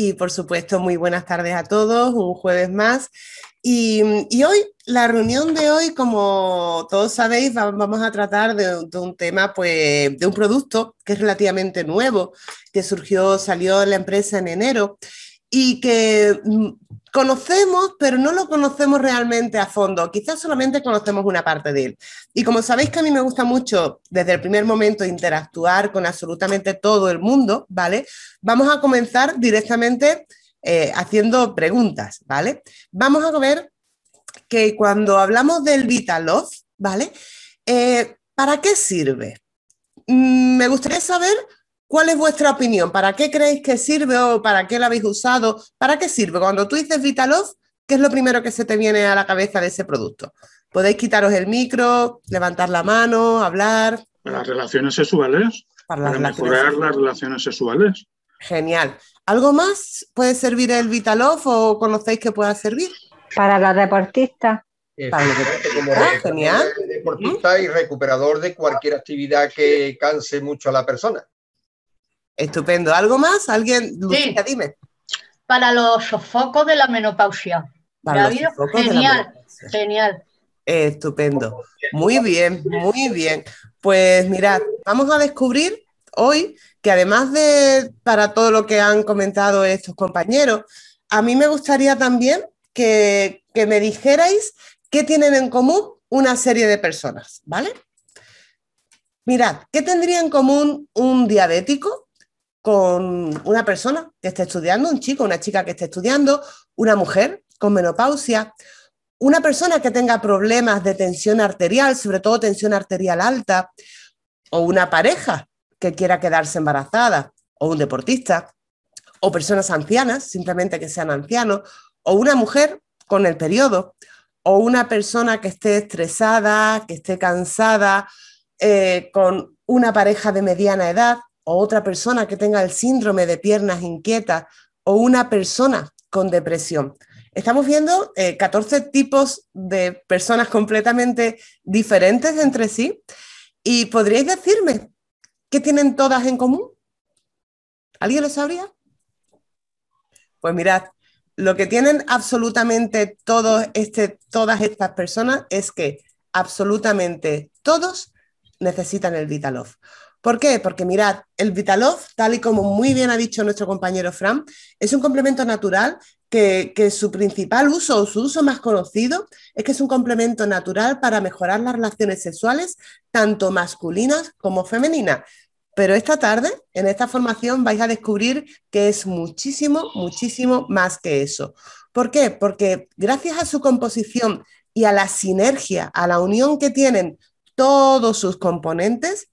y por supuesto muy buenas tardes a todos, un jueves más. Y, hoy, la reunión de hoy, como todos sabéis, vamos a tratar de, un tema, pues, de un producto que es relativamente nuevo, que surgió, salió en la empresa en enero y que mm, conocemos, pero no lo conocemos realmente a fondo. Quizás solamente conocemos una parte de él. Y como sabéis que a mí me gusta mucho desde el primer momento interactuar con absolutamente todo el mundo, ¿vale? Vamos a comenzar directamente eh, haciendo preguntas, ¿vale? Vamos a ver que cuando hablamos del Vitalov, ¿vale? Eh, ¿Para qué sirve? Mm, me gustaría saber ¿Cuál es vuestra opinión? ¿Para qué creéis que sirve o para qué la habéis usado? ¿Para qué sirve? Cuando tú dices Vitalov, ¿qué es lo primero que se te viene a la cabeza de ese producto? Podéis quitaros el micro, levantar la mano, hablar. Para Las relaciones sexuales. Para, mejorar las relaciones sexuales. Genial. ¿Algo más puede servir el Vitalof o conocéis que pueda servir? Para los deportistas. Eh, para los deportistas, ah, Deportista y recuperador de cualquier actividad que canse mucho a la persona. Estupendo. ¿Algo más? ¿Alguien? dime. Para los sofocos de la menopausia. genial, genial. estupendo. Muy bien, muy bien. Pues mirad, vamos a descubrir hoy que además de para todo lo que han comentado estos compañeros, a mí me gustaría también que, que me dijerais qué tienen en común una serie de personas, ¿vale? Mirad, ¿qué tendría en común un diabético, con una persona que esté estudiando, un chico, una chica que esté estudiando, una mujer con menopausia, una persona que tenga problemas de tensión arterial, sobre todo tensión arterial alta, o una pareja que quiera quedarse embarazada, o un deportista, o personas ancianas, simplemente que sean ancianos, o una mujer con el periodo, o una persona que esté estresada, que esté cansada, eh, con una pareja de mediana edad, o otra persona que tenga el síndrome de piernas inquietas o una persona con depresión. Estamos viendo 14 eh, tipos de personas completamente diferentes entre sí y podríais decirme qué tienen todas en común. ¿Alguien lo sabría? Pues mirad, lo que tienen absolutamente todos este, todas estas personas es que absolutamente todos necesitan el Vitalov. ¿Por qué? Porque mirad, el Vitalov, tal y como muy bien ha dicho nuestro compañero Fran, es un complemento natural que, su principal uso o su uso más conocido es que es un complemento natural para mejorar las relaciones sexuales, tanto masculinas como femeninas. Pero esta tarde, en esta formación, vais a descubrir que es muchísimo, muchísimo más que eso. ¿Por qué? Porque gracias a su composición y a la sinergia, a la unión que tienen todos sus componentes,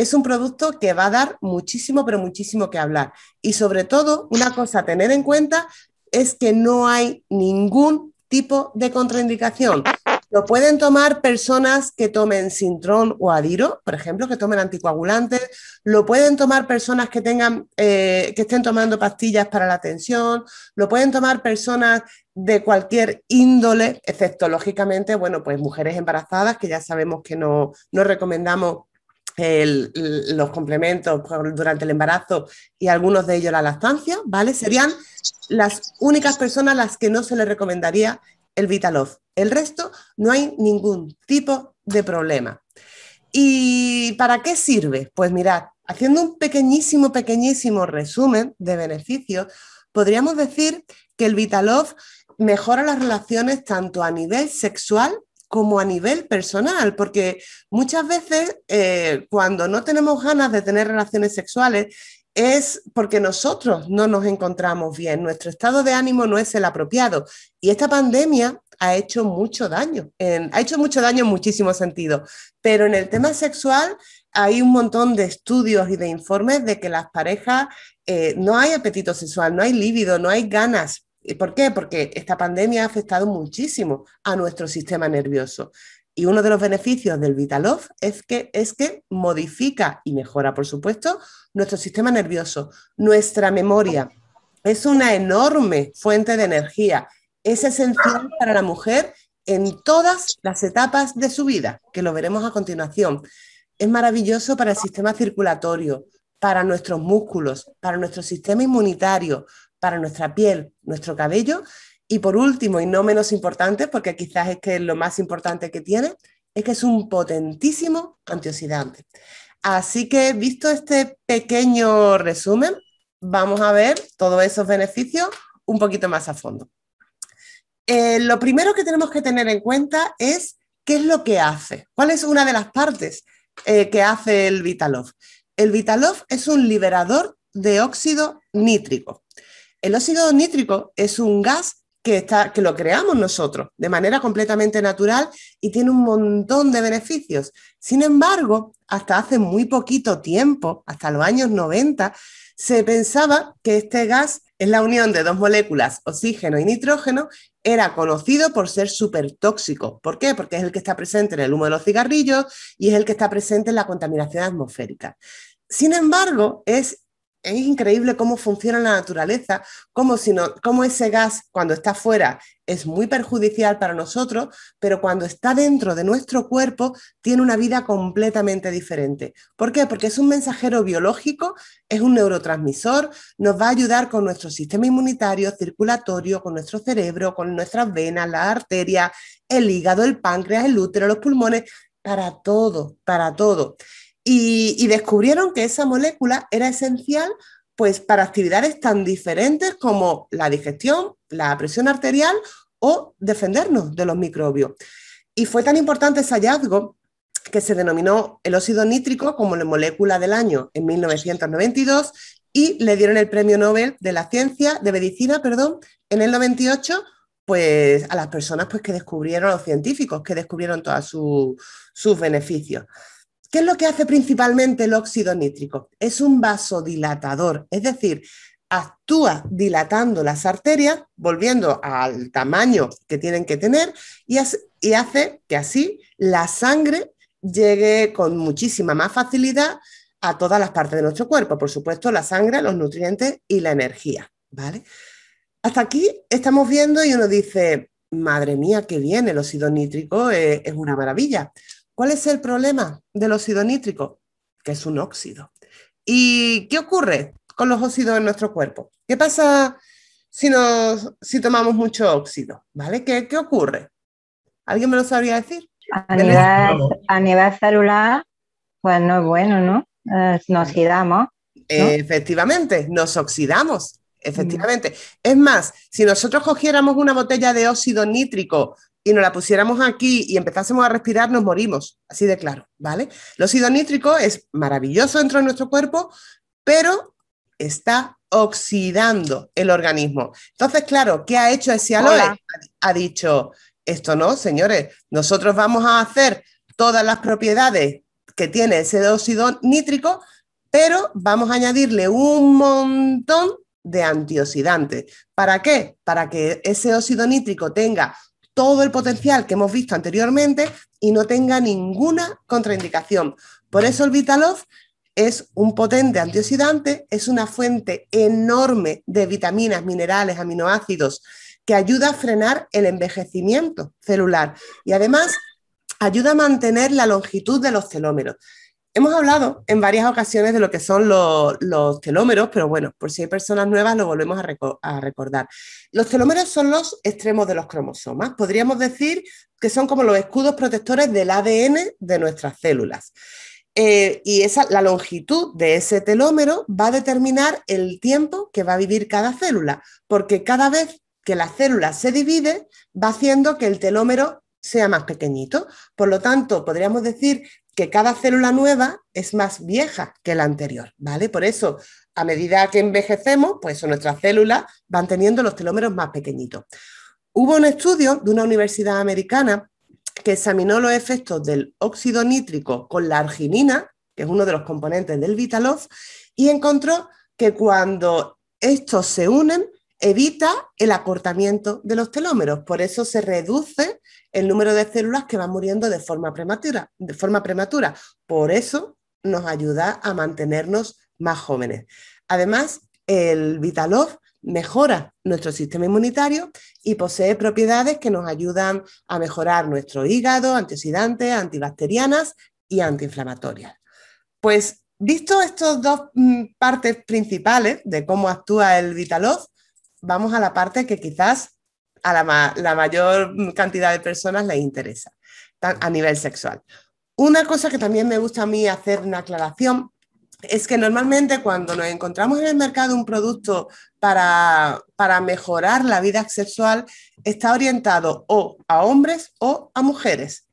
es un producto que va a dar muchísimo, pero muchísimo que hablar. Y sobre todo, una cosa a tener en cuenta es que no hay ningún tipo de contraindicación. Lo pueden tomar personas que tomen Sintrón o Adiro, por ejemplo, que tomen anticoagulantes. Lo pueden tomar personas que tengan, eh, que estén tomando pastillas para la tensión. Lo pueden tomar personas de cualquier índole, excepto lógicamente, bueno, pues mujeres embarazadas, que ya sabemos que no, no recomendamos los complementos durante el embarazo y algunos de ellos la lactancia, ¿vale? Serían las únicas personas a las que no se les recomendaría el Vitalov. El resto no hay ningún tipo de problema. ¿Y para qué sirve? Pues mirad, haciendo un pequeñísimo, pequeñísimo resumen de beneficios, podríamos decir que el Vitalov mejora las relaciones tanto a nivel sexual como a nivel personal, porque muchas veces eh, cuando no tenemos ganas de tener relaciones sexuales es porque nosotros no nos encontramos bien, nuestro estado de ánimo no es el apropiado y esta pandemia ha hecho mucho daño, ha hecho mucho daño en muchísimo sentido, pero en el tema sexual hay un montón de estudios y de informes de que las parejas eh, no hay apetito sexual, no hay líbido, no hay ganas ¿Y por qué? Porque esta pandemia ha afectado muchísimo a nuestro sistema nervioso. Y uno de los beneficios del Vitalov es que, es que modifica y mejora, por supuesto, nuestro sistema nervioso, nuestra memoria. Es una enorme fuente de energía. Es esencial para la mujer en todas las etapas de su vida, que lo veremos a continuación. Es maravilloso para el sistema circulatorio, para nuestros músculos, para nuestro sistema inmunitario, para nuestra piel, nuestro cabello. Y por último, y no menos importante, porque quizás es que lo más importante que tiene, es que es un potentísimo antioxidante. Así que visto este pequeño resumen, vamos a ver todos esos beneficios un poquito más a fondo. Eh, lo primero que tenemos que tener en cuenta es qué es lo que hace, cuál es una de las partes eh, que hace el Vitalov. El Vitalov es un liberador de óxido nítrico. El óxido nítrico es un gas que, está, que lo creamos nosotros de manera completamente natural y tiene un montón de beneficios. Sin embargo, hasta hace muy poquito tiempo, hasta los años 90, se pensaba que este gas en la unión de dos moléculas, oxígeno y nitrógeno, era conocido por ser súper tóxico. ¿Por qué? Porque es el que está presente en el humo de los cigarrillos y es el que está presente en la contaminación atmosférica. Sin embargo, es es increíble cómo funciona la naturaleza, cómo, ese gas cuando está fuera es muy perjudicial para nosotros, pero cuando está dentro de nuestro cuerpo tiene una vida completamente diferente. ¿Por qué? Porque es un mensajero biológico, es un neurotransmisor, nos va a ayudar con nuestro sistema inmunitario, circulatorio, con nuestro cerebro, con nuestras venas, la arteria, el hígado, el páncreas, el útero, los pulmones, para todo, para todo y, descubrieron que esa molécula era esencial pues para actividades tan diferentes como la digestión, la presión arterial o defendernos de los microbios. Y fue tan importante ese hallazgo que se denominó el óxido nítrico como la molécula del año en 1992 y le dieron el premio Nobel de la ciencia de medicina, perdón, en el 98 pues a las personas pues que descubrieron los científicos que descubrieron todos sus beneficios. ¿Qué es lo que hace principalmente el óxido nítrico? Es un vasodilatador, es decir, actúa dilatando las arterias, volviendo al tamaño que tienen que tener, y, hace, que así la sangre llegue con muchísima más facilidad a todas las partes de nuestro cuerpo, por supuesto, la sangre, los nutrientes y la energía, ¿vale? Hasta aquí estamos viendo y uno dice, madre mía, qué bien, el óxido nítrico eh, es una maravilla. ¿Cuál es el problema del óxido nítrico? Que es un óxido. ¿Y qué ocurre con los óxidos en nuestro cuerpo? ¿Qué pasa si, tomamos mucho óxido? ¿Vale? ¿Qué, ocurre? ¿Alguien me lo sabría decir? A nivel, celular, pues no es bueno, ¿no? Eh, nos oxidamos. Efectivamente, nos oxidamos. Mm. Efectivamente. Es más, si nosotros cogiéramos una botella de óxido nítrico y nos la pusiéramos aquí y empezásemos a respirar, nos morimos, así de claro, ¿vale? El óxido nítrico es maravilloso dentro de nuestro cuerpo, pero está oxidando el organismo. Entonces, claro, ¿qué ha hecho ese aloe? Ha dicho, esto no, señores, nosotros vamos a hacer todas las propiedades que tiene ese óxido nítrico, pero vamos a añadirle un montón de antioxidantes. ¿Para qué? Para que ese óxido nítrico tenga todo el potencial que hemos visto anteriormente y no tenga ninguna contraindicación. Por eso el Vitaloz es un potente antioxidante, es una fuente enorme de vitaminas, minerales, aminoácidos que ayuda a frenar el envejecimiento celular y además ayuda a mantener la longitud de los telómeros. Hemos hablado en varias ocasiones de lo que son los, telómeros, pero bueno, por si hay personas nuevas lo volvemos a, recordar. Los telómeros son los extremos de los cromosomas. Podríamos decir que son como los escudos protectores del ADN de nuestras células. Eh, y esa, la longitud de ese telómero va a determinar el tiempo que va a vivir cada célula, porque cada vez que la célula se divide, va haciendo que el telómero sea más pequeñito. Por lo tanto, podríamos decir que cada célula nueva es más vieja que la anterior, ¿vale? Por eso, a medida que envejecemos, pues nuestras células van teniendo los telómeros más pequeñitos. Hubo un estudio de una universidad americana que examinó los efectos del óxido nítrico con la arginina, que es uno de los componentes del Vitalov, y encontró que cuando estos se unen, evita el acortamiento de los telómeros, por eso se reduce el número de células que van muriendo de forma prematura, de forma prematura. Por eso nos ayuda a mantenernos más jóvenes. Además, el Vitalov mejora nuestro sistema inmunitario y posee propiedades que nos ayudan a mejorar nuestro hígado, antioxidantes, antibacterianas y antiinflamatorias. Pues Visto estas dos mm, partes principales de cómo actúa el Vitalov vamos a la parte que quizás a la, mayor cantidad de personas les interesa a nivel sexual. Una cosa que también me gusta a mí hacer una aclaración es que normalmente cuando nos encontramos en el mercado un producto para, para, mejorar la vida sexual, está orientado o a hombres o a mujeres.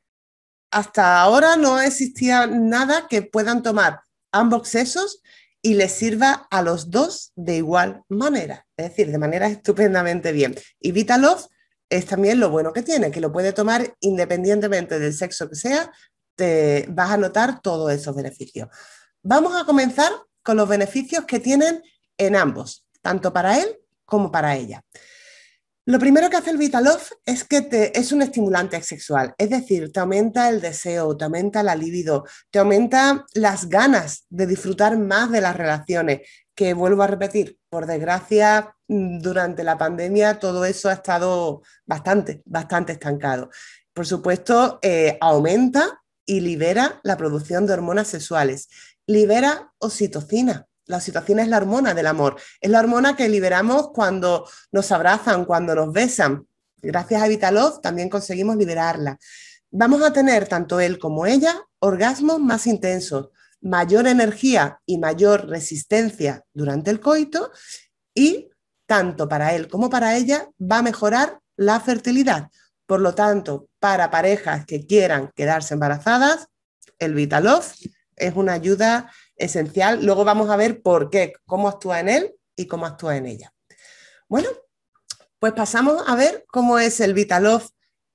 Hasta ahora no existía nada que puedan tomar ambos sexos y les sirva a los dos de igual manera, es decir, de manera estupendamente bien. Y Vitalov es también lo bueno que tiene, que lo puede tomar independientemente del sexo que sea, te vas a notar todos esos beneficios. Vamos a comenzar con los beneficios que tienen en ambos, tanto para él como para ella. Lo primero que hace el Vitalof es que te, es un estimulante sexual, es decir, te aumenta el deseo, te aumenta la libido, te aumenta las ganas de disfrutar más de las relaciones, que vuelvo a repetir, por desgracia, mm, durante la pandemia todo eso ha estado bastante, bastante estancado. Por supuesto, eh, aumenta y libera la producción de hormonas sexuales, libera oxitocina, la situación es la hormona del amor, es la hormona que liberamos cuando nos abrazan, cuando nos besan. Gracias a Vitalov también conseguimos liberarla. Vamos a tener tanto él como ella orgasmos más intensos, mayor energía y mayor resistencia durante el coito y tanto para él como para ella va a mejorar la fertilidad. Por lo tanto, para parejas que quieran quedarse embarazadas, el Vitalov es una ayuda esencial. Luego vamos a ver por qué, cómo actúa en él y cómo actúa en ella. Bueno, pues pasamos a ver cómo es el vitaloz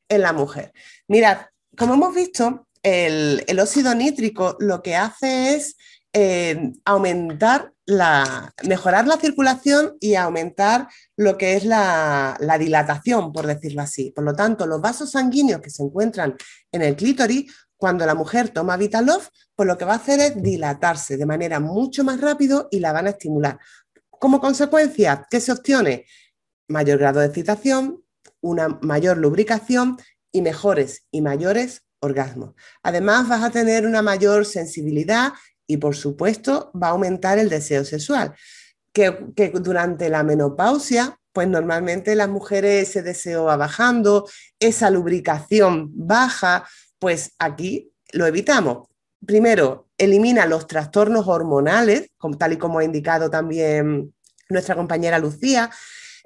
en la mujer. Mirad, como hemos visto, el, óxido nítrico lo que hace es eh, aumentar la, mejorar la circulación y aumentar lo que es la, la, dilatación, por decirlo así. Por lo tanto, los vasos sanguíneos que se encuentran en el clítoris cuando la mujer toma Vitalov, pues lo que va a hacer es dilatarse de manera mucho más rápido y la van a estimular. Como consecuencia, ¿qué se obtiene? Mayor grado de excitación, una mayor lubricación y mejores y mayores orgasmos. Además, vas a tener una mayor sensibilidad y, por supuesto, va a aumentar el deseo sexual. Que, que durante la menopausia, pues normalmente las mujeres ese deseo va bajando, esa lubricación baja, pues aquí lo evitamos. Primero, elimina los trastornos hormonales, tal y como ha indicado también nuestra compañera Lucía.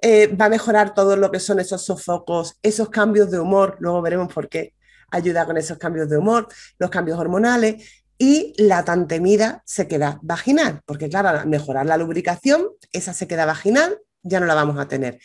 Eh, va a mejorar todo lo que son esos sofocos, esos cambios de humor, luego veremos por qué ayuda con esos cambios de humor, los cambios hormonales y la tan temida queda vaginal, porque claro, mejorar la lubricación, esa queda vaginal ya no la vamos a tener.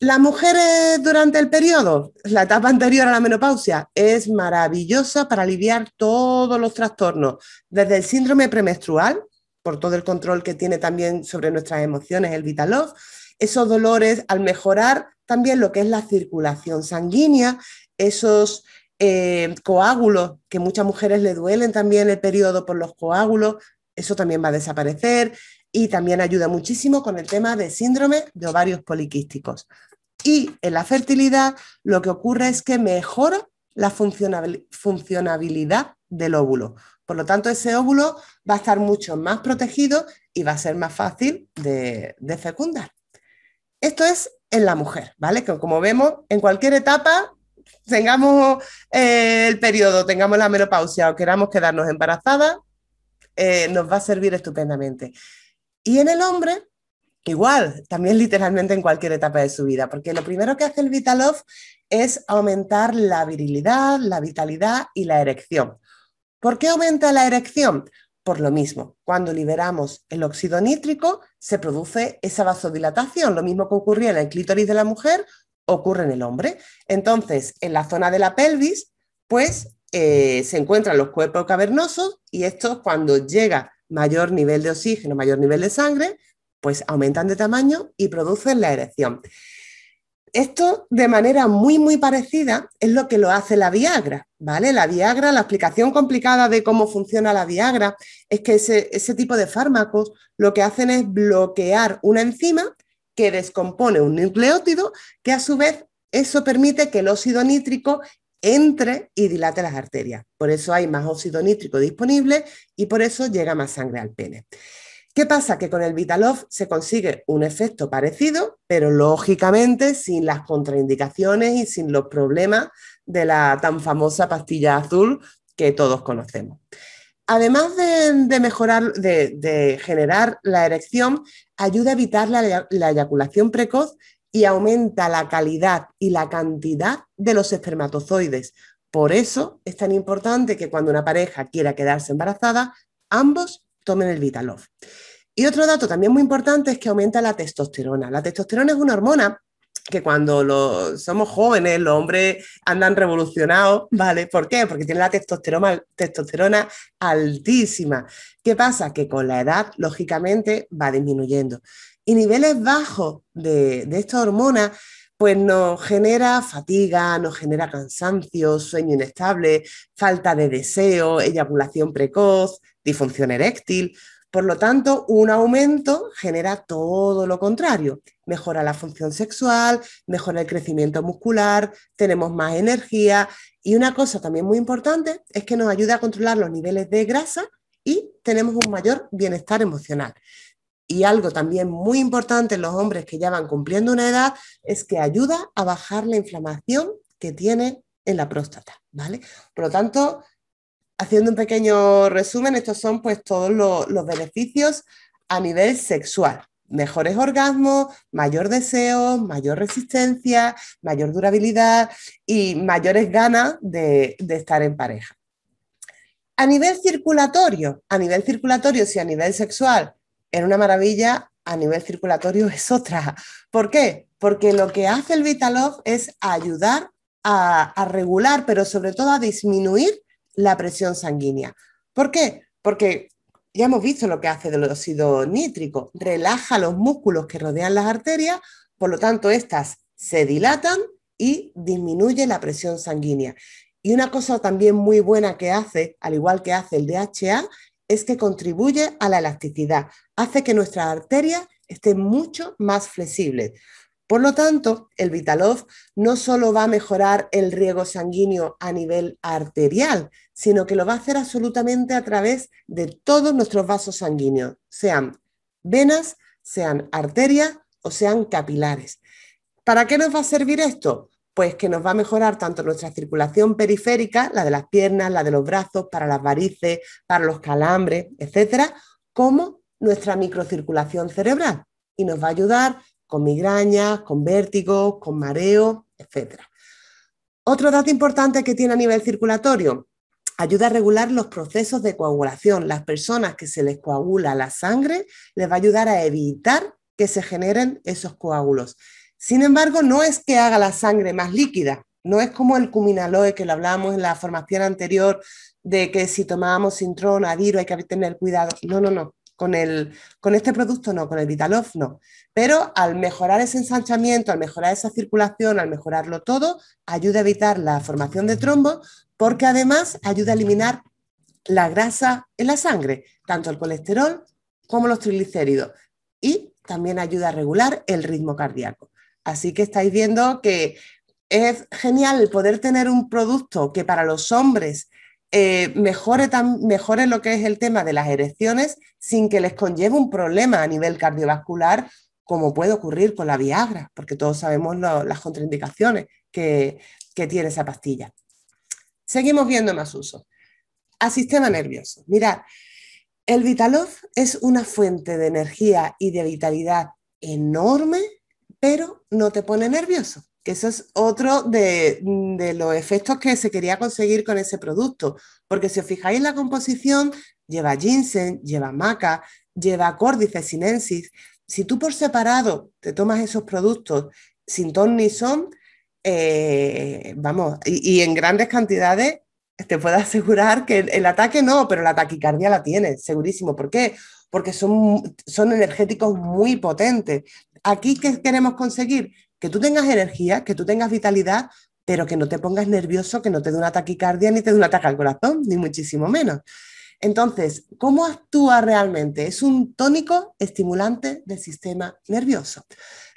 Las mujeres durante el periodo, la etapa anterior a la menopausia, es maravillosa para aliviar todos los trastornos, desde el síndrome premenstrual, por todo el control que tiene también sobre nuestras emociones el Vitalov, esos dolores al mejorar también lo que es la circulación sanguínea, esos eh, coágulos, que muchas mujeres le duelen también el periodo por los coágulos, eso también va a desaparecer, y también ayuda muchísimo con el tema de síndrome de ovarios poliquísticos. Y en la fertilidad lo que ocurre es que mejora la funcionabilidad del óvulo. Por lo tanto, ese óvulo va a estar mucho más protegido y va a ser más fácil de, fecundar. Esto es en la mujer, ¿vale? Que como vemos, en cualquier etapa, tengamos eh, el periodo, tengamos la menopausia o queramos quedarnos embarazadas, eh, nos va a servir estupendamente. Y en el hombre, igual, también literalmente en cualquier etapa de su vida, porque lo primero que hace el Vitalov es aumentar la virilidad, la vitalidad y la erección. ¿Por qué aumenta la erección? Por lo mismo, cuando liberamos el óxido nítrico, se produce esa vasodilatación, lo mismo que ocurría en el clítoris de la mujer, ocurre en el hombre. Entonces, en la zona de la pelvis, pues eh, se encuentran los cuerpos cavernosos y estos cuando llega mayor nivel de oxígeno, mayor nivel de sangre, pues aumentan de tamaño y producen la erección. Esto de manera muy, muy parecida es lo que lo hace la Viagra, ¿vale? La Viagra, la explicación complicada de cómo funciona la Viagra es que ese, ese tipo de fármacos lo que hacen es bloquear una enzima que descompone un nucleótido que a su vez eso permite que el óxido nítrico entre y dilate las arterias. Por eso hay más óxido nítrico disponible y por eso llega más sangre al pene. ¿Qué pasa? Que con el Vitalov se consigue un efecto parecido, pero lógicamente sin las contraindicaciones y sin los problemas de la tan famosa pastilla azul que todos conocemos. Además de, mejorar, de, generar la erección, ayuda a evitar la eyaculación precoz y aumenta la calidad y la cantidad de los espermatozoides. Por eso es tan importante que cuando una pareja quiera quedarse embarazada, ambos tomen el Vitalov. Y otro dato también muy importante es que aumenta la testosterona. La testosterona es una hormona que cuando los, somos jóvenes los hombres andan revolucionados, ¿vale? ¿Por qué? Porque tiene la testosterona, testosterona altísima. ¿Qué pasa? Que con la edad, lógicamente, va disminuyendo. Y niveles bajos de, de esta hormona pues nos genera fatiga, nos genera cansancio, sueño inestable, falta de deseo, eyaculación precoz, disfunción eréctil. Por lo tanto, un aumento genera todo lo contrario. Mejora la función sexual, mejora el crecimiento muscular, tenemos más energía y una cosa también muy importante es que nos ayuda a controlar los niveles de grasa y tenemos un mayor bienestar emocional. Y algo también muy importante en los hombres que ya van cumpliendo una edad es que ayuda a bajar la inflamación que tiene en la próstata, ¿vale? Por lo tanto, haciendo un pequeño resumen, estos son pues todos los, beneficios a nivel sexual. Mejores orgasmos, mayor deseo, mayor resistencia, mayor durabilidad y mayores ganas de, de estar en pareja. A nivel circulatorio, a nivel circulatorio, si a nivel sexual en una maravilla a nivel circulatorio es otra. ¿Por qué? Porque lo que hace el Vitalov es ayudar a, regular, pero sobre todo a disminuir la presión sanguínea. ¿Por qué? Porque ya hemos visto lo que hace el óxido nítrico, relaja los músculos que rodean las arterias, por lo tanto, estas se dilatan y disminuye la presión sanguínea. Y una cosa también muy buena que hace, al igual que hace el DHA, es que contribuye a la elasticidad, hace que nuestra arterias esté mucho más flexible. Por lo tanto, el Vitalov no solo va a mejorar el riego sanguíneo a nivel arterial, sino que lo va a hacer absolutamente a través de todos nuestros vasos sanguíneos, sean venas, sean arterias o sean capilares. ¿Para qué nos va a servir esto? pues que nos va a mejorar tanto nuestra circulación periférica, la de las piernas, la de los brazos, para las varices, para los calambres, etcétera, como nuestra microcirculación cerebral y nos va a ayudar con migrañas, con vértigos, con mareo, etcétera. Otro dato importante que tiene a nivel circulatorio, ayuda a regular los procesos de coagulación. Las personas que se les coagula la sangre les va a ayudar a evitar que se generen esos coágulos. Sin embargo, no es que haga la sangre más líquida, no es como el cuminaloe que lo hablábamos en la formación anterior de que si tomábamos a adiro, hay que tener cuidado. No, no, no. Con, con este producto no, con el Vitalof no. Pero al mejorar ese ensanchamiento, al mejorar esa circulación, al mejorarlo todo, ayuda a evitar la formación de trombos porque además ayuda a eliminar la grasa en la sangre, tanto el colesterol como los triglicéridos. Y también ayuda a regular el ritmo cardíaco. Así que estáis viendo que es genial poder tener un producto que para los hombres eh, mejore, lo que es el tema de las erecciones sin que les conlleve un problema a nivel cardiovascular como puede ocurrir con la Viagra, porque todos sabemos las contraindicaciones que, que tiene esa pastilla. Seguimos viendo más usos. A sistema nervioso. Mirad, el Vitalov es una fuente de energía y de vitalidad enorme pero no te pone nervioso, que eso es otro de, los efectos que se quería conseguir con ese producto, porque si os fijáis en la composición, lleva ginseng, lleva maca, lleva córdice sinensis. Si tú por separado te tomas esos productos sin ton ni son, eh, vamos, y, en grandes cantidades, te puedo asegurar que el, ataque no, pero la taquicardia la tienes, segurísimo. ¿Por qué? Porque son energéticos muy potentes aquí qué queremos conseguir? Que tú tengas energía, que tú tengas vitalidad, pero que no te pongas nervioso, que no te dé una taquicardia ni te dé un ataque al corazón, ni muchísimo menos. Entonces, ¿cómo actúa realmente? Es un tónico estimulante del sistema nervioso.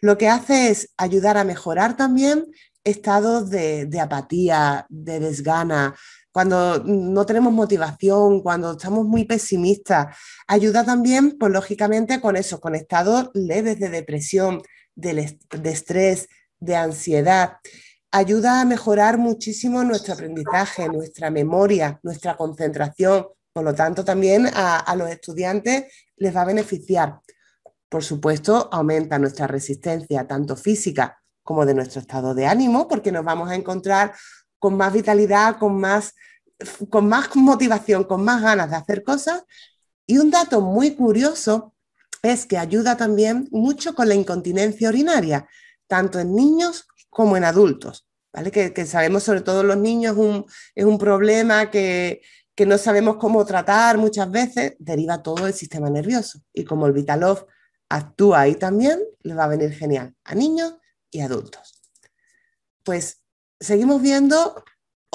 Lo que hace es ayudar a mejorar también estados de apatía, de desgana, cuando no tenemos motivación, cuando estamos muy pesimistas. Ayuda también, pues lógicamente, con eso, con estados leves de depresión, de, estrés, de ansiedad. Ayuda a mejorar muchísimo nuestro aprendizaje, nuestra memoria, nuestra concentración. Por lo tanto, también a los estudiantes les va a beneficiar. Por supuesto, aumenta nuestra resistencia, tanto física como de nuestro estado de ánimo, porque nos vamos a encontrar con más vitalidad, con más con más motivación, con más ganas de hacer cosas. Y un dato muy curioso es que ayuda también mucho con la incontinencia urinaria, tanto en niños como en adultos. ¿Vale? Que, sabemos sobre todo los niños es un problema que, no sabemos cómo tratar muchas veces, deriva todo el sistema nervioso. Y como el Vitalov actúa ahí también, les va a venir genial a niños y adultos. Pues seguimos viendo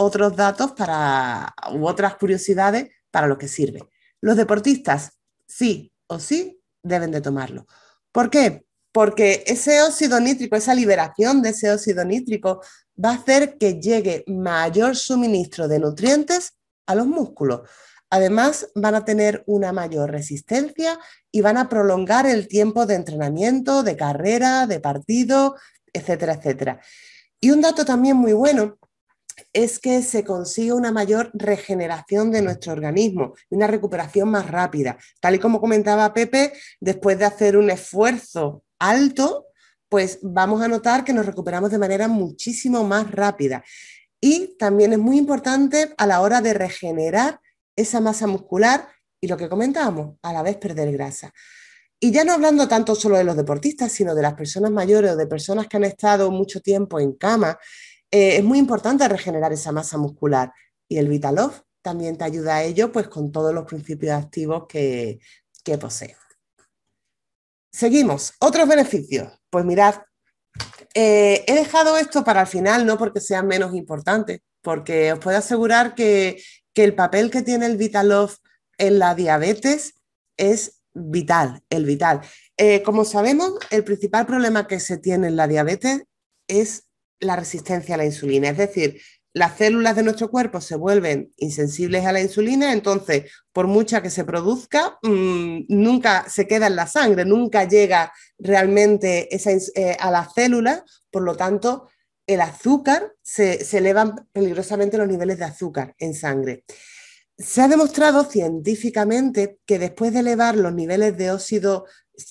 otros datos para, u otras curiosidades para lo que sirve. Los deportistas sí o sí deben de tomarlo. ¿Por qué? Porque ese óxido nítrico, esa liberación de ese óxido nítrico va a hacer que llegue mayor suministro de nutrientes a los músculos. Además, van a tener una mayor resistencia y van a prolongar el tiempo de entrenamiento, de carrera, de partido, etcétera, etcétera. Y un dato también muy bueno es que se consigue una mayor regeneración de nuestro organismo y una recuperación más rápida. Tal y como comentaba Pepe, después de hacer un esfuerzo alto, pues vamos a notar que nos recuperamos de manera muchísimo más rápida. Y también es muy importante a la hora de regenerar esa masa muscular y lo que comentábamos, a la vez perder grasa. Y ya no hablando tanto solo de los deportistas, sino de las personas mayores o de personas que han estado mucho tiempo en cama eh, es muy importante regenerar esa masa muscular y el Vitalov también te ayuda a ello, pues con todos los principios activos que, posee. Seguimos. Otros beneficios. Pues mirad, eh, he dejado esto para el final, no porque sea menos importante. porque os puedo asegurar que, el papel que tiene el Vitalov en la diabetes es vital, el vital. Eh, como sabemos, el principal problema que se tiene en la diabetes es la resistencia a la insulina. Es decir, las células de nuestro cuerpo se vuelven insensibles a la insulina, entonces, por mucha que se produzca, mm, nunca se queda en la sangre, nunca llega realmente eh, a las células, por lo tanto, el azúcar, se, se elevan peligrosamente los niveles de azúcar en sangre. Se ha demostrado científicamente que después de elevar los niveles de óxido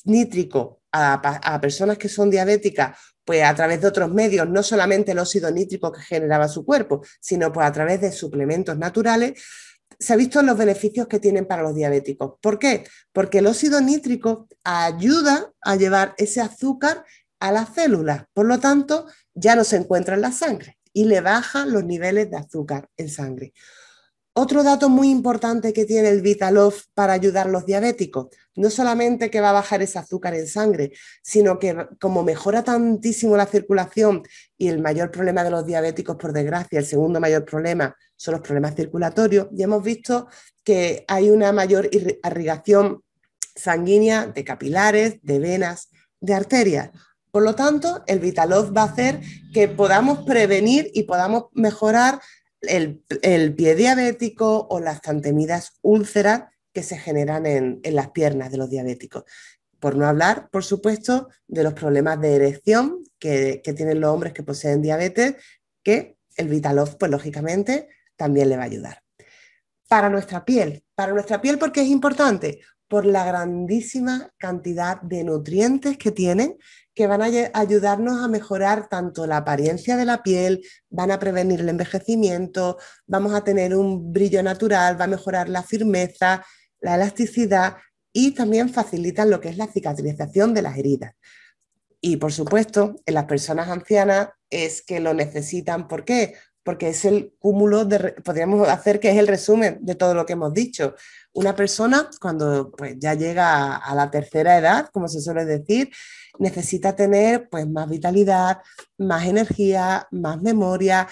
nítrico a, personas que son diabéticas, pues a través de otros medios, no solamente el óxido nítrico que generaba su cuerpo, sino pues a través de suplementos naturales, se ha visto los beneficios que tienen para los diabéticos. ¿Por qué? Porque el óxido nítrico ayuda a llevar ese azúcar a las células, por lo tanto, ya no se encuentra en la sangre y le baja los niveles de azúcar en sangre. Otro dato muy importante que tiene el Vitalov para ayudar a los diabéticos, no solamente que va a bajar ese azúcar en sangre, sino que como mejora tantísimo la circulación y el mayor problema de los diabéticos, por desgracia, el segundo mayor problema son los problemas circulatorios, y hemos visto que hay una mayor irrigación sanguínea de capilares, de venas, de arterias. Por lo tanto, el Vitalov va a hacer que podamos prevenir y podamos mejorar el, pie diabético o las tantemidas úlceras que se generan en, las piernas de los diabéticos. Por no hablar, por supuesto, de los problemas de erección que, tienen los hombres que poseen diabetes, que el Vitaloft, pues lógicamente, también le va a ayudar. Para nuestra piel, para nuestra piel porque es importante, por la grandísima cantidad de nutrientes que tienen que van a ayudarnos a mejorar tanto la apariencia de la piel, van a prevenir el envejecimiento, vamos a tener un brillo natural, va a mejorar la firmeza, la elasticidad y también facilitan lo que es la cicatrización de las heridas. Y por supuesto, en las personas ancianas es que lo necesitan. ¿Por qué? Porque es el cúmulo de, podríamos hacer que es el resumen de todo lo que hemos dicho. Una persona cuando pues, ya llega a, la tercera edad, como se suele decir, necesita tener pues, más vitalidad, más energía, más memoria,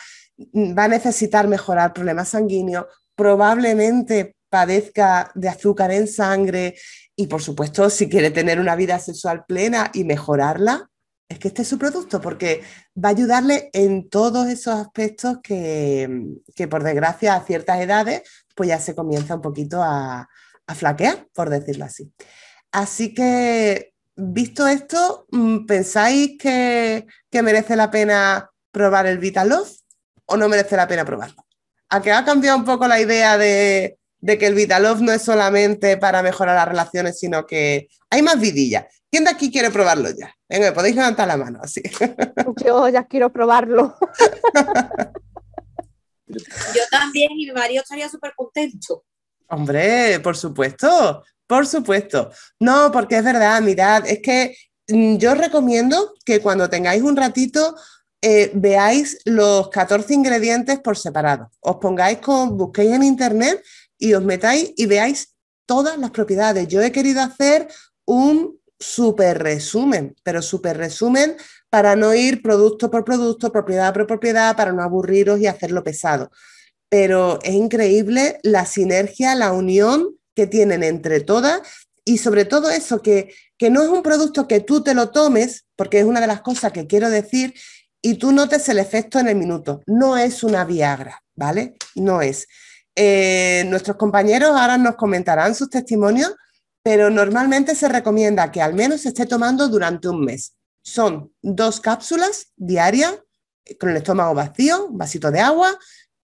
mm, va a necesitar mejorar problemas sanguíneos, probablemente padezca de azúcar en sangre y por supuesto si quiere tener una vida sexual plena y mejorarla, es que este es su producto porque va a ayudarle en todos esos aspectos que, que por desgracia a ciertas edades pues ya se comienza un poquito a, flaquear, por decirlo así. Así que, visto esto, mm, ¿pensáis que, merece la pena probar el Vitaloz o no merece la pena probarlo? ¿A que ha cambiado un poco la idea de, que el Vitaloz no es solamente para mejorar las relaciones, sino que hay más vidilla? ¿Quién de aquí quiere probarlo ya? Venga, podéis levantar la mano así. Yo ya quiero probarlo. Yo también y estaría súper contento. Hombre, por supuesto, por supuesto. No, porque es verdad, mirad, es que mm, yo recomiendo que cuando tengáis un ratito eh, veáis los 14 ingredientes por separado. Os pongáis con, busquéis en internet y os metáis y veáis todas las propiedades. Yo he querido hacer un super resumen, pero super resumen para no ir producto por producto, propiedad por propiedad, para no aburriros y hacerlo pesado. Pero es increíble la sinergia, la unión que tienen entre todas y sobre todo eso, que, que no es un producto que tú te lo tomes, porque es una de las cosas que quiero decir, y tú notes el efecto en el minuto. No es una Viagra, ¿vale? No es. Eh, nuestros compañeros ahora nos comentarán sus testimonios, pero normalmente se recomienda que al menos esté tomando durante un mes. Son dos cápsulas diarias eh, con el estómago vacío, vasito de agua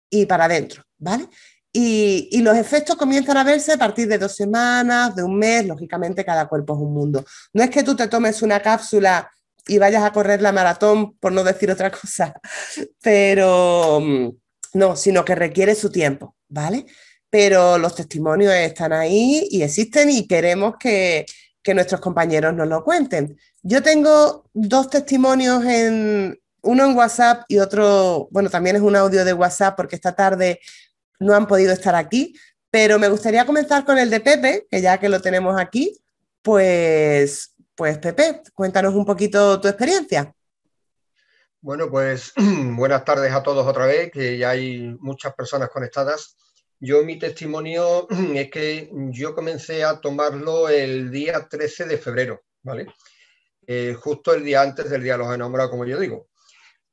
y para adentro, ¿vale? Y, y, los efectos comienzan a verse a partir de dos semanas, de un mes, lógicamente cada cuerpo es un mundo. No es que tú te tomes una cápsula y vayas a correr la maratón, por no decir otra cosa, pero mm, no, sino que requiere su tiempo, ¿vale? Pero los testimonios están ahí y existen y queremos que, que nuestros compañeros nos lo cuenten. Yo tengo dos testimonios en uno en WhatsApp y otro, bueno, también es un audio de WhatsApp porque esta tarde no han podido estar aquí, pero me gustaría comenzar con el de Pepe, que ya que lo tenemos aquí, pues pues Pepe, cuéntanos un poquito tu experiencia. Bueno, pues buenas tardes a todos otra vez, que ya hay muchas personas conectadas. Yo mi testimonio es que yo comencé a tomarlo el día 13 de febrero, ¿vale? Eh, justo el día antes del Día de los Enamorados, como yo digo.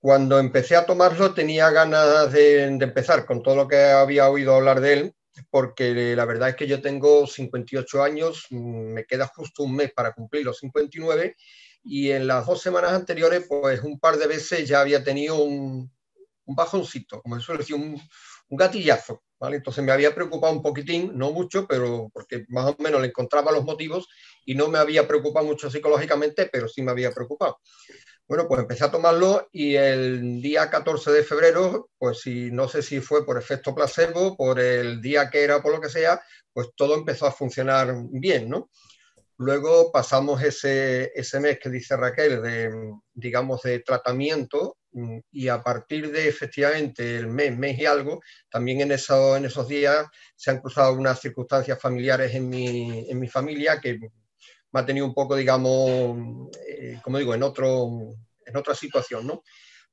Cuando empecé a tomarlo tenía ganas de, empezar con todo lo que había oído hablar de él, porque la verdad es que yo tengo 58 años, mm, me queda justo un mes para cumplir los 59 y en las dos semanas anteriores, pues un par de veces ya había tenido un, bajoncito, como se suele decir, un, gatillazo. Entonces me había preocupado un poquitín, no mucho, pero porque más o menos le encontraba los motivos y no me había preocupado mucho psicológicamente, pero sí me había preocupado. Bueno, pues empecé a tomarlo y el día 14 de febrero, pues si no sé si fue por efecto placebo, por el día que era, por lo que sea, pues todo empezó a funcionar bien, ¿no? Luego pasamos ese, mes que dice Raquel digamos, de tratamiento Mm, y a partir de efectivamente el mes, mes y algo, también en, en esos días se han cruzado unas circunstancias familiares en mi, en mi familia que me ha tenido un poco, digamos, eh, como digo, en, otro, en otra situación, ¿no?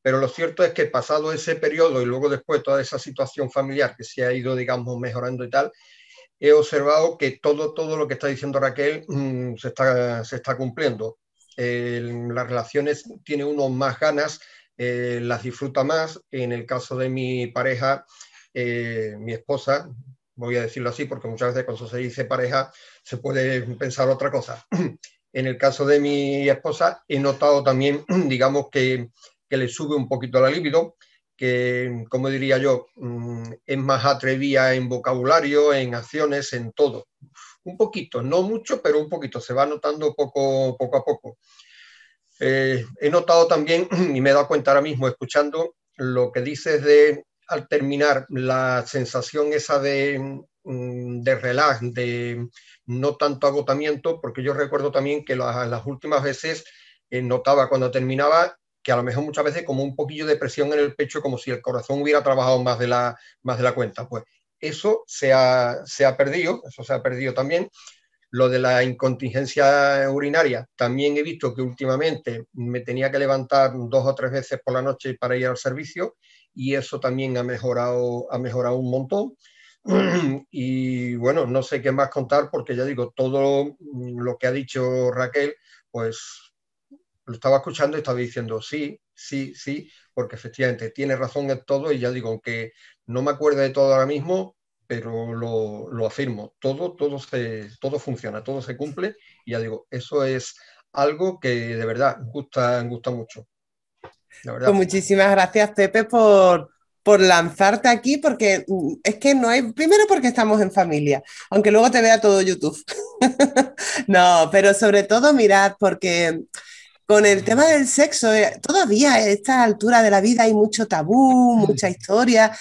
Pero lo cierto es que pasado ese periodo y luego después toda esa situación familiar que se ha ido, digamos, mejorando y tal, he observado que todo, todo lo que está diciendo Raquel mm, se, está, se está cumpliendo. las relaciones tiene uno más ganas eh, las disfruta más. En el caso de mi pareja, eh, mi esposa, voy a decirlo así porque muchas veces cuando se dice pareja se puede pensar otra cosa. En el caso de mi esposa, he notado también, digamos, que, que le sube un poquito la libido, que, como diría yo, mm, es más atrevida en vocabulario, en acciones, en todo. Un poquito, no mucho, pero un poquito, se va notando poco, poco a poco. Eh, he notado también, y me he dado cuenta ahora mismo, escuchando lo que dices de, al terminar, la sensación esa de, mm, de relax, de no tanto agotamiento, porque yo recuerdo también que las, últimas veces eh, notaba cuando terminaba que a lo mejor muchas veces como un poquillo de presión en el pecho, como si el corazón hubiera trabajado más de la, más de la cuenta. Pues eso se ha, se ha perdido, eso se ha perdido también. Lo de la incontingencia urinaria, también he visto que últimamente me tenía que levantar dos o tres veces por la noche para ir al servicio y eso también ha mejorado, ha mejorado un montón. Y bueno, no sé qué más contar porque ya digo, todo lo que ha dicho Raquel, pues lo estaba escuchando y estaba diciendo sí, sí, sí, porque efectivamente tiene razón en todo y ya digo, aunque no me acuerdo de todo ahora mismo, pero lo, lo afirmo, todo, todo, todo funciona, todo se cumple y ya digo, eso es algo que de verdad gusta, gusta mucho. Pues muchísimas gracias Pepe por, lanzarte aquí, porque mm, es que no hay, primero porque estamos en familia, aunque luego te vea todo YouTube. no, pero sobre todo mirad, porque con el tema del sexo, eh, todavía a esta altura de la vida hay mucho tabú, mucha historia,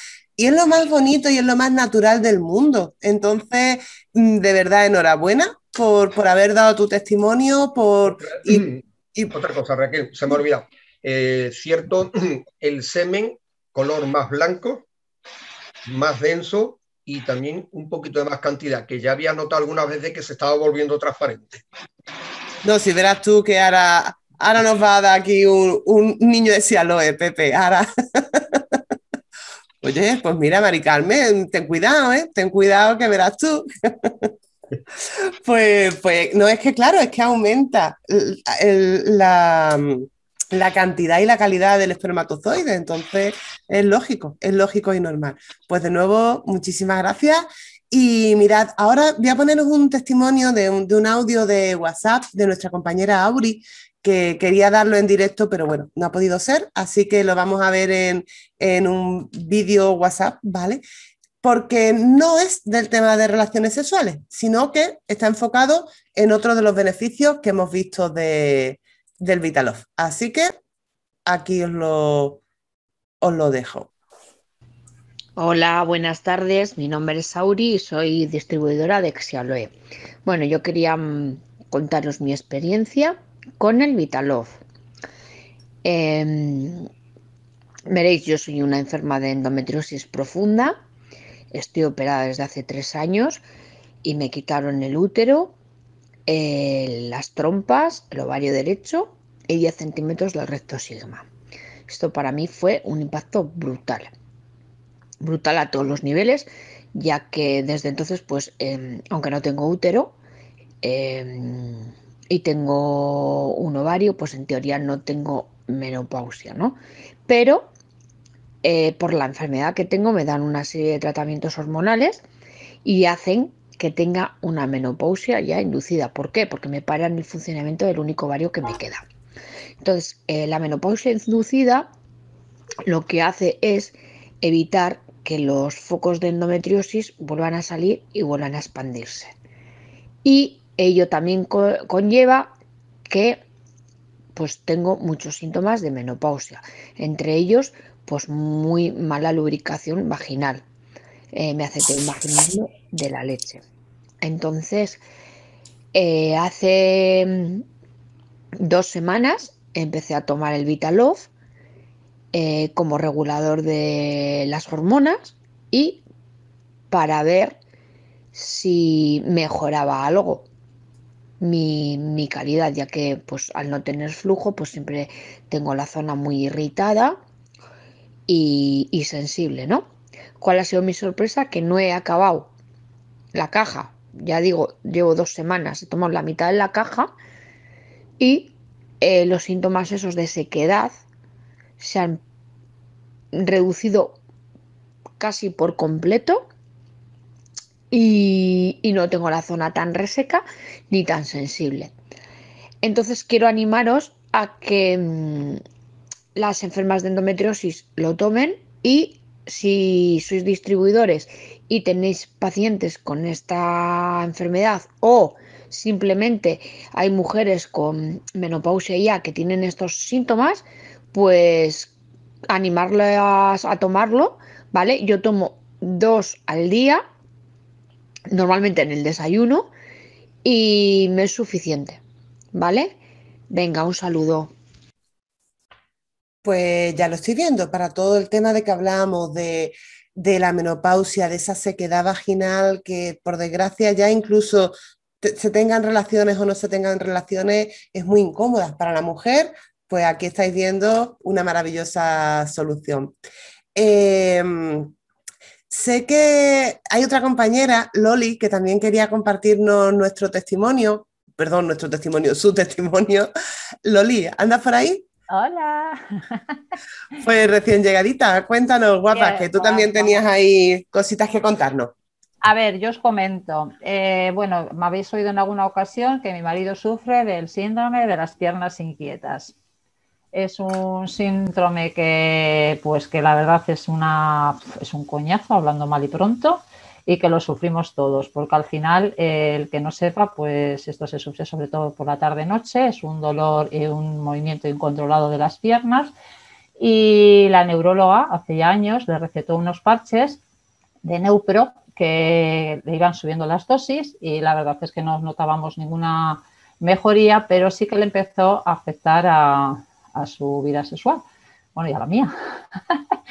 y es lo más bonito y es lo más natural del mundo. Entonces, mm, de verdad, enhorabuena por, haber dado tu testimonio, por... Y, Otra cosa, Raquel, se me ha olvidado. Eh, cierto, el semen, color más blanco, más denso y también un poquito de más cantidad, que ya había notado algunas veces que se estaba volviendo transparente. No, si verás tú que ahora, ahora nos va a dar aquí un, niño de Cialoe, eh, Pepe, ahora... Oye, pues mira, Mari Carmen, ten cuidado, ¿eh? Ten cuidado que verás tú. pues, pues, no es que, claro, es que aumenta la, cantidad y la calidad del espermatozoide. Entonces, es lógico, es lógico y normal. Pues de nuevo, muchísimas gracias. Y mirad, ahora voy a poneros un testimonio de un, de un audio de WhatsApp de nuestra compañera Auri, que quería darlo en directo, pero bueno, no ha podido ser, así que lo vamos a ver en, un vídeo WhatsApp, ¿vale? Porque no es del tema de relaciones sexuales, sino que está enfocado en otro de los beneficios que hemos visto del Vitalov. Así que aquí os lo, os lo dejo. Hola, buenas tardes. Mi nombre es Sauri y soy distribuidora de Xialoe. Bueno, yo quería mm, contaros mi experiencia con el Vitalov. Em, veréis, yo soy una enferma de endometriosis profunda. Estoy operada desde hace tres años y me quitaron el útero, las trompas, el ovario derecho y 10 centímetros del recto sigma. Esto para mí fue un impacto brutal. Brutal a todos los niveles, ya que desde entonces, pues, em, aunque no tengo útero, em, y tengo un ovario, pues en teoría no tengo menopausia, ¿no? Pero eh, por la enfermedad que tengo me dan una serie de tratamientos hormonales y hacen que tenga una menopausia ya inducida. ¿Por qué? Porque me paran el funcionamiento del único ovario que me queda. Entonces, eh, la menopausia inducida lo que hace es evitar que los focos de endometriosis vuelvan a salir y vuelvan a expandirse. Y Ello también conlleva que pues tengo muchos síntomas de menopausia, entre ellos pues muy mala lubricación vaginal. Eh, me hace vaginismo de la leche. Entonces, eh, hace mm, dos semanas empecé a tomar el Vitalov eh, como regulador de las hormonas y para ver si mejoraba algo mi, calidad, ya que pues al no tener flujo, pues siempre tengo la zona muy irritada y, sensible, ¿no? ¿Cuál ha sido mi sorpresa? Que no he acabado la caja. Ya digo, llevo dos semanas, he tomado la mitad de la caja y eh, los síntomas esos de sequedad se han reducido casi por completo y, no tengo la zona tan reseca ni tan sensible. Entonces quiero animaros a que mm, las enfermas de endometriosis lo tomen y si sois distribuidores y tenéis pacientes con esta enfermedad o simplemente hay mujeres con menopausia ya que tienen estos síntomas, pues animarlas a tomarlo, ¿vale? Yo tomo dos al día normalmente en el desayuno y no es suficiente, ¿vale? Venga, un saludo. Pues ya lo estoy viendo, para todo el tema de que hablamos de, la menopausia, de esa sequedad vaginal que por desgracia ya incluso se tengan relaciones o no se tengan relaciones es muy incómoda para la mujer, pues aquí estáis viendo una maravillosa solución. Eh, Sé que hay otra compañera, Loli, que también quería compartirnos nuestro testimonio, perdón, nuestro testimonio, su testimonio. Loli, ¿andas por ahí? Hola. Pues recién llegadita, cuéntanos, guapa, que tú también tenías ahí cositas que contarnos. A ver, yo os comento. Eh, bueno, me habéis oído en alguna ocasión que mi marido sufre del síndrome de las piernas inquietas es un síndrome que, pues que la verdad es una es un coñazo, hablando mal y pronto, y que lo sufrimos todos, porque al final eh, el que no sepa, pues esto se sufre sobre todo por la tarde noche, es un dolor y un movimiento incontrolado de las piernas. Y la neuróloga hace ya años le recetó unos parches de neupro que le iban subiendo las dosis y la verdad es que no notábamos ninguna mejoría, pero sí que le empezó a afectar a, a su vida sexual, bueno, y a la mía.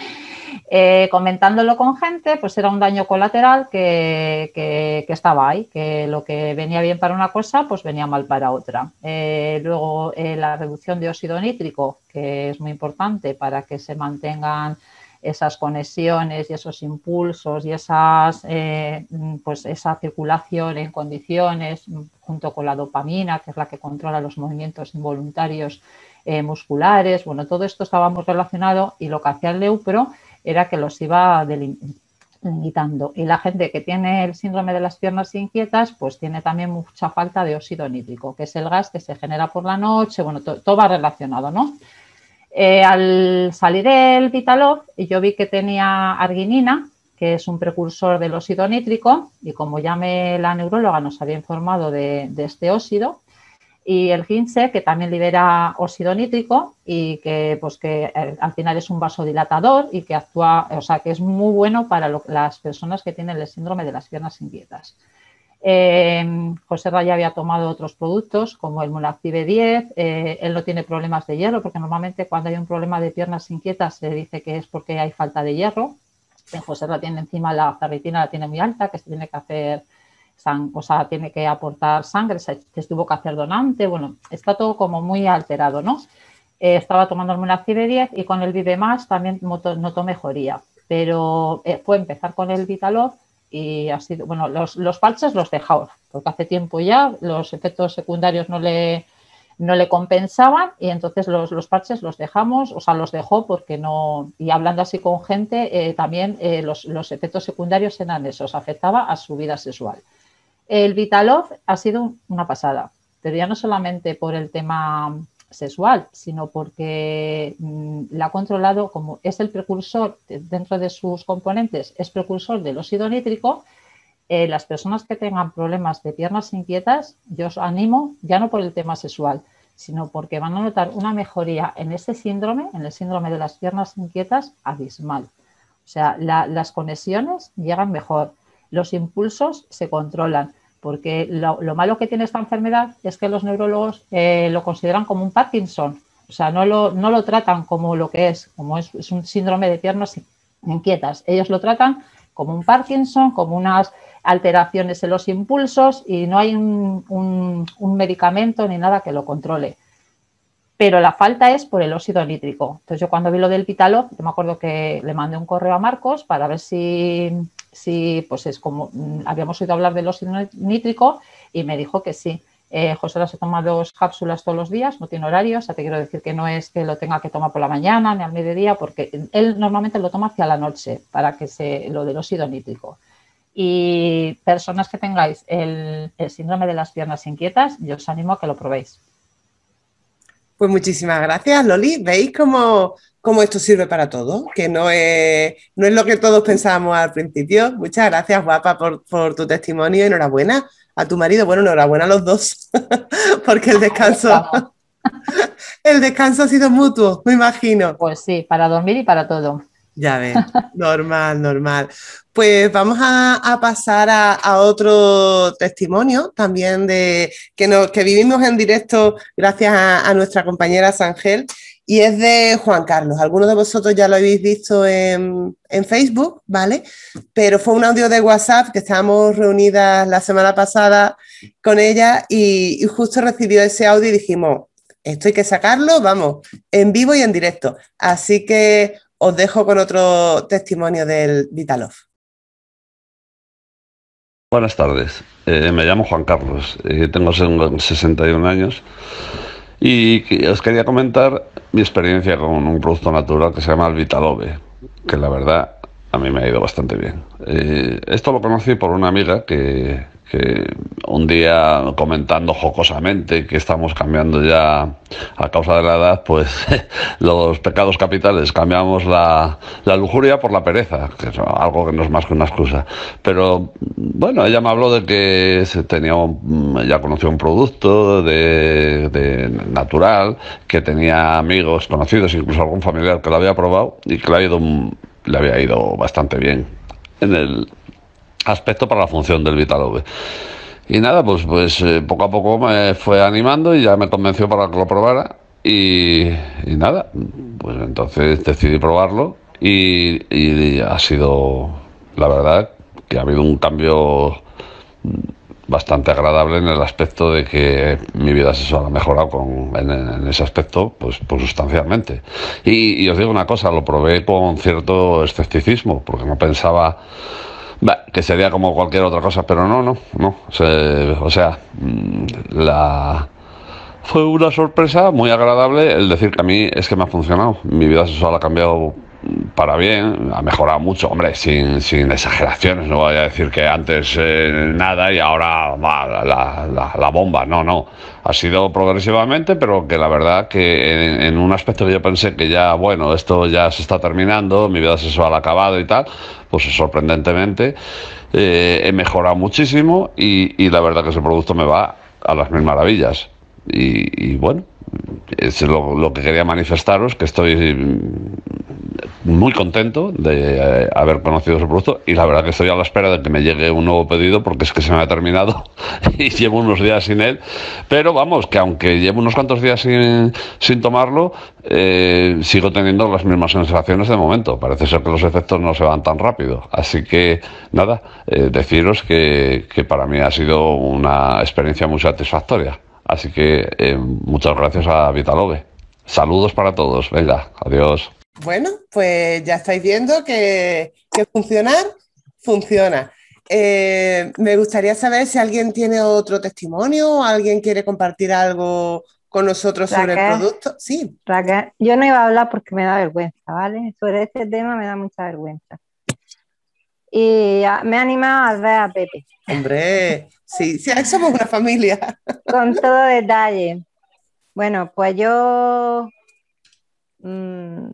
Eh, comentándolo con gente, pues era un daño colateral que, estaba ahí, que lo que venía bien para una cosa, pues venía mal para otra. Eh, luego, eh, la reducción de óxido nítrico, que es muy importante para que se mantengan esas conexiones y esos impulsos y esas, eh, pues esa circulación en condiciones junto con la dopamina, que es la que controla los movimientos involuntarios eh, musculares. Bueno, todo esto estábamos relacionado y lo que hacía el Leupro era que los iba delimitando. Y la gente que tiene el síndrome de las piernas inquietas, pues tiene también mucha falta de óxido nítrico, que es el gas que se genera por la noche, bueno, todo va relacionado, ¿no? Eh, al salir del Vitalov, yo vi que tenía arginina, que es un precursor del óxido nítrico, y como ya la neuróloga nos había informado de, este óxido, y el ginse, que también libera óxido nítrico y que, pues, eh, al final es un vasodilatador y que actúa, o sea, que es muy bueno para las personas que tienen el síndrome de las piernas inquietas. Eh, José Raya había tomado otros productos como el Mulactive 10, eh, él no tiene problemas de hierro, porque normalmente cuando hay un problema de piernas inquietas se dice que es porque hay falta de hierro. En eh, José Raya tiene encima la ferritina, la tiene muy alta, que se tiene que hacer, o sea, tiene que aportar sangre, se, tuvo que hacer donante, bueno, está todo como muy alterado, ¿no? Eh, estaba tomando el Mulactive 10 y con el Vive Más también notó mejoría, pero fue empezar con el Vitaloz y ha sido, bueno, los, los parches los dejó, porque hace tiempo ya los efectos secundarios no le, no le compensaban y entonces los, parches los dejamos, o sea, los dejó porque no, y hablando así con gente, eh, también eh, los, los, efectos secundarios eran esos, afectaba a su vida sexual. El Vitalov ha sido una pasada, pero ya no solamente por el tema sexual, sino porque mm, la ha controlado como es el precursor dentro de sus componentes, es precursor del óxido nítrico. Eh, las personas que tengan problemas de piernas inquietas, yo os animo, ya no por el tema sexual, sino porque van a notar una mejoría en este síndrome, en el síndrome de las piernas inquietas, abismal. O sea, las conexiones llegan mejor, los impulsos se controlan porque lo, malo que tiene esta enfermedad es que los neurólogos eh, lo consideran como un Parkinson, o sea, no lo, tratan como lo que es, como es, un síndrome de piernas inquietas, ellos lo tratan como un Parkinson, como unas alteraciones en los impulsos y no hay un medicamento ni nada que lo controle pero la falta es por el óxido nítrico. Entonces yo cuando vi lo del Pitalo, yo me acuerdo que le mandé un correo a Marcos para ver si, si pues es como mm, habíamos oído hablar del óxido nítrico y me dijo que sí. Eh, José ahora se toma dos cápsulas todos los días, no tiene horario, o sea, te quiero decir que no es que lo tenga que tomar por la mañana ni al mediodía, porque él normalmente lo toma hacia la noche para que se lo del óxido nítrico. Y personas que tengáis el, el síndrome de las piernas inquietas, yo os animo a que lo probéis. Pues muchísimas gracias, Loli. ¿Veis cómo, esto sirve para todo? Que no es, no es lo que todos pensábamos al principio. Muchas gracias, guapa, por, tu testimonio. Enhorabuena a tu marido. Bueno, enhorabuena a los dos, porque el descanso... el descanso ha sido mutuo, me imagino. Pues sí, para dormir y para todo. Ya ves, normal, normal. Pues vamos a, pasar a, otro testimonio también de que, vivimos en directo gracias a, nuestra compañera Sangel y es de Juan Carlos. Algunos de vosotros ya lo habéis visto en, Facebook, ¿vale? Pero fue un audio de WhatsApp que estábamos reunidas la semana pasada con ella y, y justo recibió ese audio y dijimos, esto hay que sacarlo, vamos, en vivo y en directo. Así que os dejo con otro testimonio del Vitalov. Buenas tardes, eh, me llamo Juan Carlos, eh, tengo 61 años y os quería comentar mi experiencia con un producto natural que se llama el Vitalove, que la verdad a mí me ha ido bastante bien. Eh, esto lo conocí por una amiga que, que un día comentando jocosamente que estamos cambiando ya a causa de la edad, pues los pecados capitales, cambiamos la, lujuria por la pereza, que es algo que no es más que una excusa. Pero bueno, ella me habló de que se tenía, ya conocía un producto de, natural, que tenía amigos conocidos, incluso algún familiar que lo había probado y que le, le había ido bastante bien en el aspecto para la función del vitalove... Y nada, pues, pues eh, poco a poco me fue animando y ya me convenció para que lo probara. Y, nada, pues entonces decidí probarlo y, ha sido, la verdad, que ha habido un cambio bastante agradable en el aspecto de que mi vida se ha mejorado con, en, ese aspecto pues, pues sustancialmente. Y, y os digo una cosa, lo probé con cierto escepticismo, porque no pensaba que sería como cualquier otra cosa, pero no, no, no. o sea, mm, la... Fue una sorpresa muy agradable el decir que a mí es que me ha funcionado. Mi vida sexual ha cambiado para bien, ha mejorado mucho, hombre, sin, sin exageraciones, no voy a decir que antes eh, nada y ahora va la, bomba, no, no, ha sido progresivamente, pero que la verdad que en, un aspecto que yo pensé que ya, bueno, esto ya se está terminando, mi vida sexual ha acabado y tal, pues sorprendentemente eh, he mejorado muchísimo y, y, la verdad que ese producto me va a las mil maravillas. y bueno, es lo, que quería manifestaros, que estoy muy contento de eh, haber conocido su producto y la verdad que estoy a la espera de que me llegue un nuevo pedido porque es que se me ha terminado y llevo unos días sin él. Pero vamos, que aunque llevo unos cuantos días sin, tomarlo, eh, sigo teniendo las mismas sensaciones de momento. Parece ser que los efectos no se van tan rápido. Así que nada, eh, deciros que, que para mí ha sido una experiencia muy satisfactoria. Así que eh, muchas gracias a Vitalove. Saludos para todos. Venga, adiós. Bueno, pues ya estáis viendo que, funcionar funciona. Eh, me gustaría saber si alguien tiene otro testimonio alguien quiere compartir algo con nosotros sobre el producto. Sí. yo no iba a hablar porque me da vergüenza, ¿vale? Sobre este tema me da mucha vergüenza y ah, me animado a ver a Pepe. Hombre, sí, somos una familia. Con todo detalle. Bueno, pues yo mm,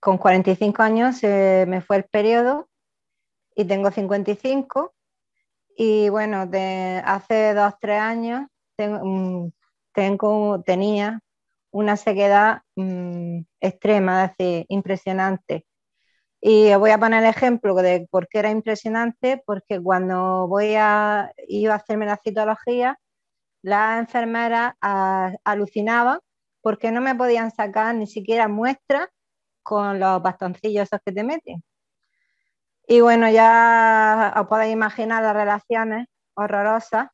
con 45 años eh, me fue el periodo y tengo 55 y bueno, hace dos, tres años mm, tengo, tenía una sequedad mm, extrema, es decir, impresionante y voy a poner el ejemplo de por qué era impresionante, porque cuando voy a, iba a hacerme la citología, las enfermeras ah, alucinaban porque no me podían sacar ni siquiera muestras con los bastoncillos esos que te meten. Y bueno, ya os podéis imaginar las relaciones horrorosas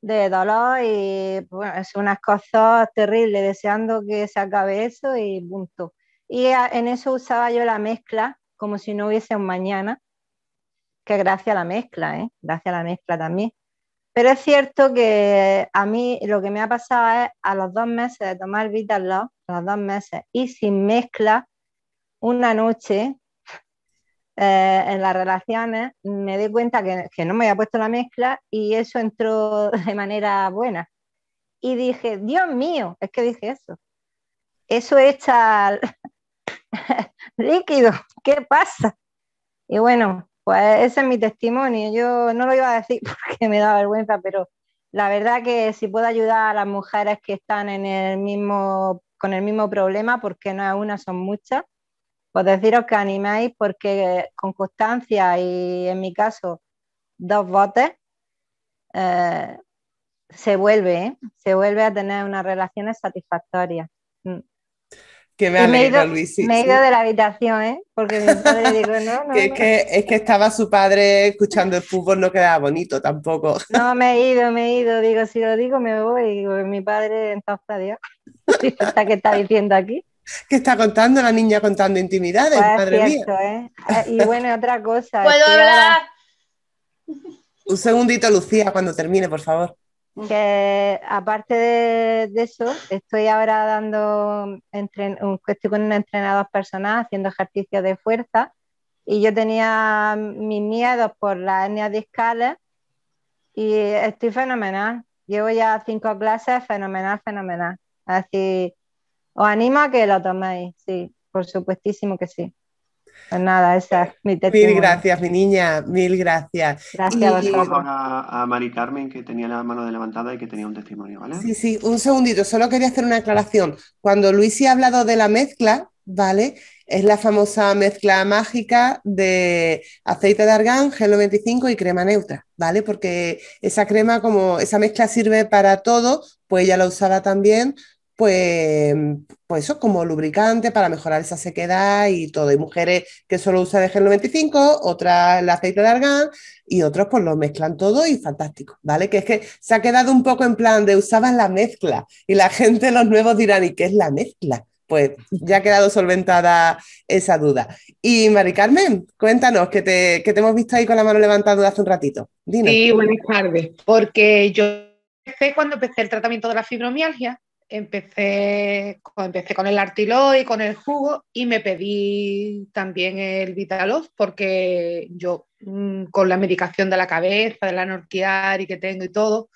de dolor y es unas cosas terribles, deseando que se acabe eso y punto. Y en eso usaba yo la mezcla como si no hubiese un mañana, que gracias a la mezcla, ¿eh? gracias a la mezcla también. Pero es cierto que a mí lo que me ha pasado es a los dos meses de tomar Vital Love, a los dos meses y sin mezcla, una noche eh, en las relaciones me di cuenta que, no me había puesto la mezcla y eso entró de manera buena. Y dije, Dios mío, es que dije eso. Eso echa líquido, ¿qué pasa? Y bueno, pues ese es mi testimonio. Yo no lo iba a decir porque me da vergüenza, pero la verdad que si puedo ayudar a las mujeres que están en el mismo, con el mismo problema, porque no es una, son muchas, pues deciros que animáis porque con constancia y en mi caso dos botes, eh, se vuelve, ¿eh? se vuelve a tener unas relaciones satisfactorias. Que me, ha he ido, Luis, me he ido de la habitación, ¿eh? Porque mi padre digo, no, no, es, Que, es que estaba su padre escuchando el fútbol, no quedaba bonito tampoco. No, me he ido, me he ido. Digo, si lo digo, me voy. Digo, mi padre está Dios. ¿Qué está diciendo aquí? ¿Qué está contando la niña contando intimidades? padre pues mío? ¿eh? Eh, y bueno, otra cosa. ¿Puedo hablar? Un segundito, Lucía, cuando termine, por favor que aparte de, eso, estoy ahora dando, estoy con un entrenador personal haciendo ejercicios de fuerza y yo tenía mis miedos por las hernias discales y estoy fenomenal. Llevo ya cinco clases, fenomenal, fenomenal. Así, os animo a que lo toméis, sí, por supuestísimo que sí. Pues nada, esa mi testimonio. Mil gracias, mi niña, mil gracias. Gracias a Mari Carmen, que tenía la mano levantada y que tenía un testimonio, ¿vale? Sí, sí, un segundito, solo quería hacer una aclaración. Cuando Luis ha hablado de la mezcla, ¿vale? Es la famosa mezcla mágica de aceite de argán, gel 95 y crema neutra, ¿vale? Porque esa crema, como esa mezcla sirve para todo, pues ella la usaba también pues, pues eso, como lubricante para mejorar esa sequedad y todo. Hay mujeres que solo usan el gel 95, otras el aceite de argán y otros pues lo mezclan todo y fantástico, ¿vale? Que es que se ha quedado un poco en plan de usaban la mezcla y la gente, los nuevos dirán, ¿y qué es la mezcla? Pues ya ha quedado solventada esa duda. Y Mari Carmen, cuéntanos, que te, que hemos visto ahí con la mano levantada hace un ratito. Sí, buenas tardes, porque yo cuando empecé el tratamiento de la fibromialgia, empecé, empecé con el artilo con el jugo y me pedí también el vitalos porque yo mm, con la medicación de la cabeza, de la y que tengo y todo,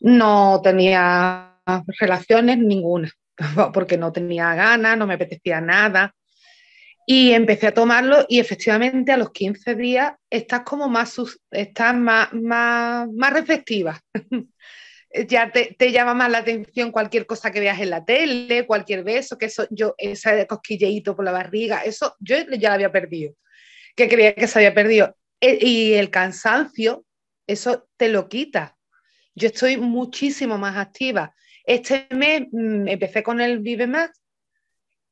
no tenía relaciones ninguna, porque no tenía ganas, no me apetecía nada. Y empecé a tomarlo y efectivamente a los 15 días estás como más, estás más, más, más receptiva. Eh, ya te, llama más la atención cualquier cosa que veas en la tele, cualquier beso, que eso, yo, ese cosquilleíto por la barriga, eso yo ya lo había perdido, que creía que se había perdido. E, y el cansancio, eso te lo quita. Yo estoy muchísimo más activa. Este mes mm, empecé con el Vive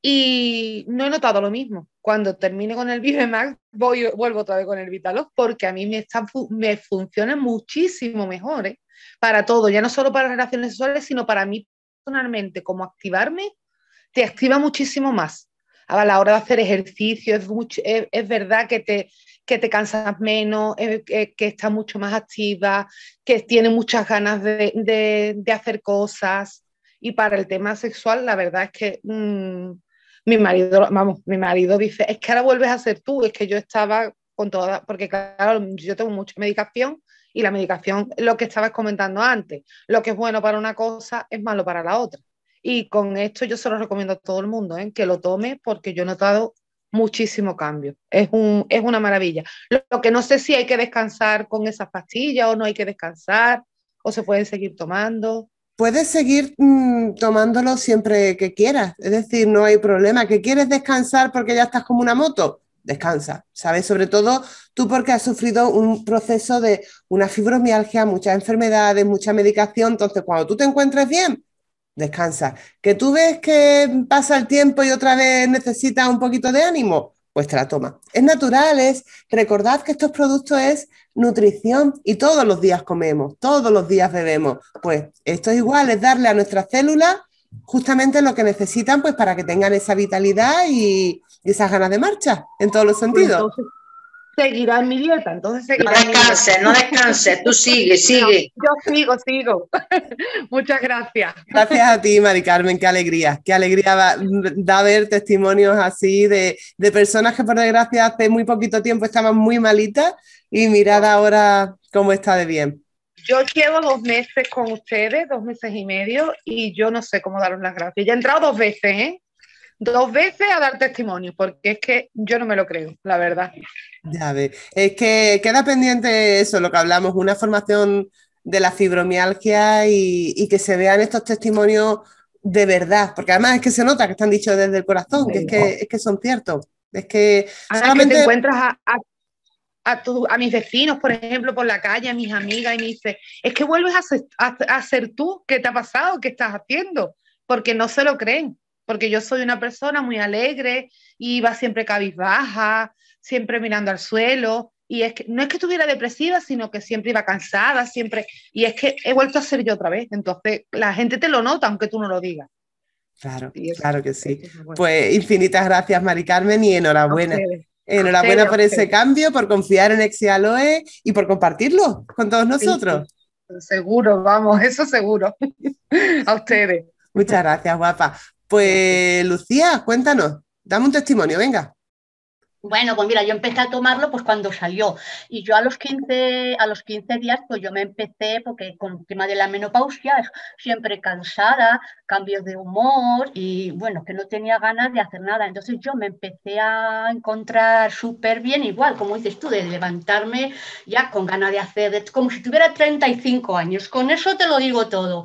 y no he notado lo mismo. Cuando termine con el Vive Más, vuelvo otra vez con el Vitalox porque a mí me, me funciona muchísimo mejor. ¿eh? para todo, ya no solo para relaciones sexuales, sino para mí personalmente, como activarme, te activa muchísimo más. A la hora de hacer ejercicio, es, es, verdad que te, te cansas menos, eh, que estás mucho más activa, que tienes muchas ganas de, hacer cosas. Y para el tema sexual, la verdad es que mm, mi marido, vamos, mi marido dice, es que ahora vuelves a ser tú, es que yo estaba con toda, porque claro, yo tengo mucha medicación y la medicación, lo que estabas comentando antes, lo que es bueno para una cosa es malo para la otra. Y con esto yo se lo recomiendo a todo el mundo, ¿eh? que lo tome porque yo he notado muchísimo cambio. Es, es una maravilla. Lo, que no sé si hay que descansar con esas pastillas o no hay que descansar o se pueden seguir tomando. Puedes seguir mm, tomándolo siempre que quieras, es decir, no hay problema. ¿Que quieres descansar porque ya estás como una moto? descansa, ¿sabes? Sobre todo tú porque has sufrido un proceso de una fibromialgia, muchas enfermedades, mucha medicación, entonces cuando tú te encuentres bien, descansa. Que tú ves que pasa el tiempo y otra vez necesitas un poquito de ánimo, pues te la toma. Es natural, es recordad que estos productos es nutrición y todos los días comemos, todos los días bebemos. Pues esto es igual, es darle a nuestras células justamente lo que necesitan pues para que tengan esa vitalidad y, y esas ganas de marcha en todos los sentidos. seguirá mi dieta, entonces seguirá. No descanses, no descanses, tú sigue, sigue. yo sigo, sigo. Muchas gracias. Gracias a ti, Mari Carmen, qué alegría, qué alegría da, ver testimonios así de, de, personas que por desgracia hace muy poquito tiempo estaban muy malitas y mirad ahora cómo está de bien. Yo llevo dos meses con ustedes, dos meses y medio, y yo no sé cómo daros las gracias. Ya he entrado dos veces, ¿eh? dos veces a dar testimonio, porque es que yo no me lo creo, la verdad. Ya ve, es que queda pendiente eso, lo que hablamos, una formación de la fibromialgia y, y que se vean estos testimonios de verdad, porque además es que se nota que están dichos desde el corazón, que es que, es que son ciertos. Es que, solamente... te encuentras a, a... mis vecinos, por ejemplo, por la calle, a mis amigas, y me dice, es que vuelves a hacer a tú, ¿qué te ha pasado? ¿Qué estás haciendo? Porque no se lo creen porque yo soy una persona muy alegre, y iba siempre cabizbaja, siempre mirando al suelo, y es que no es que estuviera depresiva, sino que siempre iba cansada, siempre, y es que he vuelto a ser yo otra vez, entonces la gente te lo nota aunque tú no lo digas. Claro, claro que sí. Pues infinitas gracias, Mari Carmen, y enhorabuena. Enhorabuena por ese cambio, por confiar en Exialoe y por compartirlo con todos nosotros. seguro, vamos, eso seguro. a ustedes. Muchas gracias, guapa. Pues Lucía, cuéntanos, dame un testimonio, venga. Bueno, pues mira, yo empecé a tomarlo pues cuando salió y yo a los 15, a los 15 días pues yo me empecé porque con el tema de la menopausia siempre cansada, cambios de humor y bueno, que no tenía ganas de hacer nada. Entonces yo me empecé a encontrar súper bien, igual como dices tú, de levantarme ya con ganas de hacer, como si tuviera 35 años. Con eso te lo digo todo.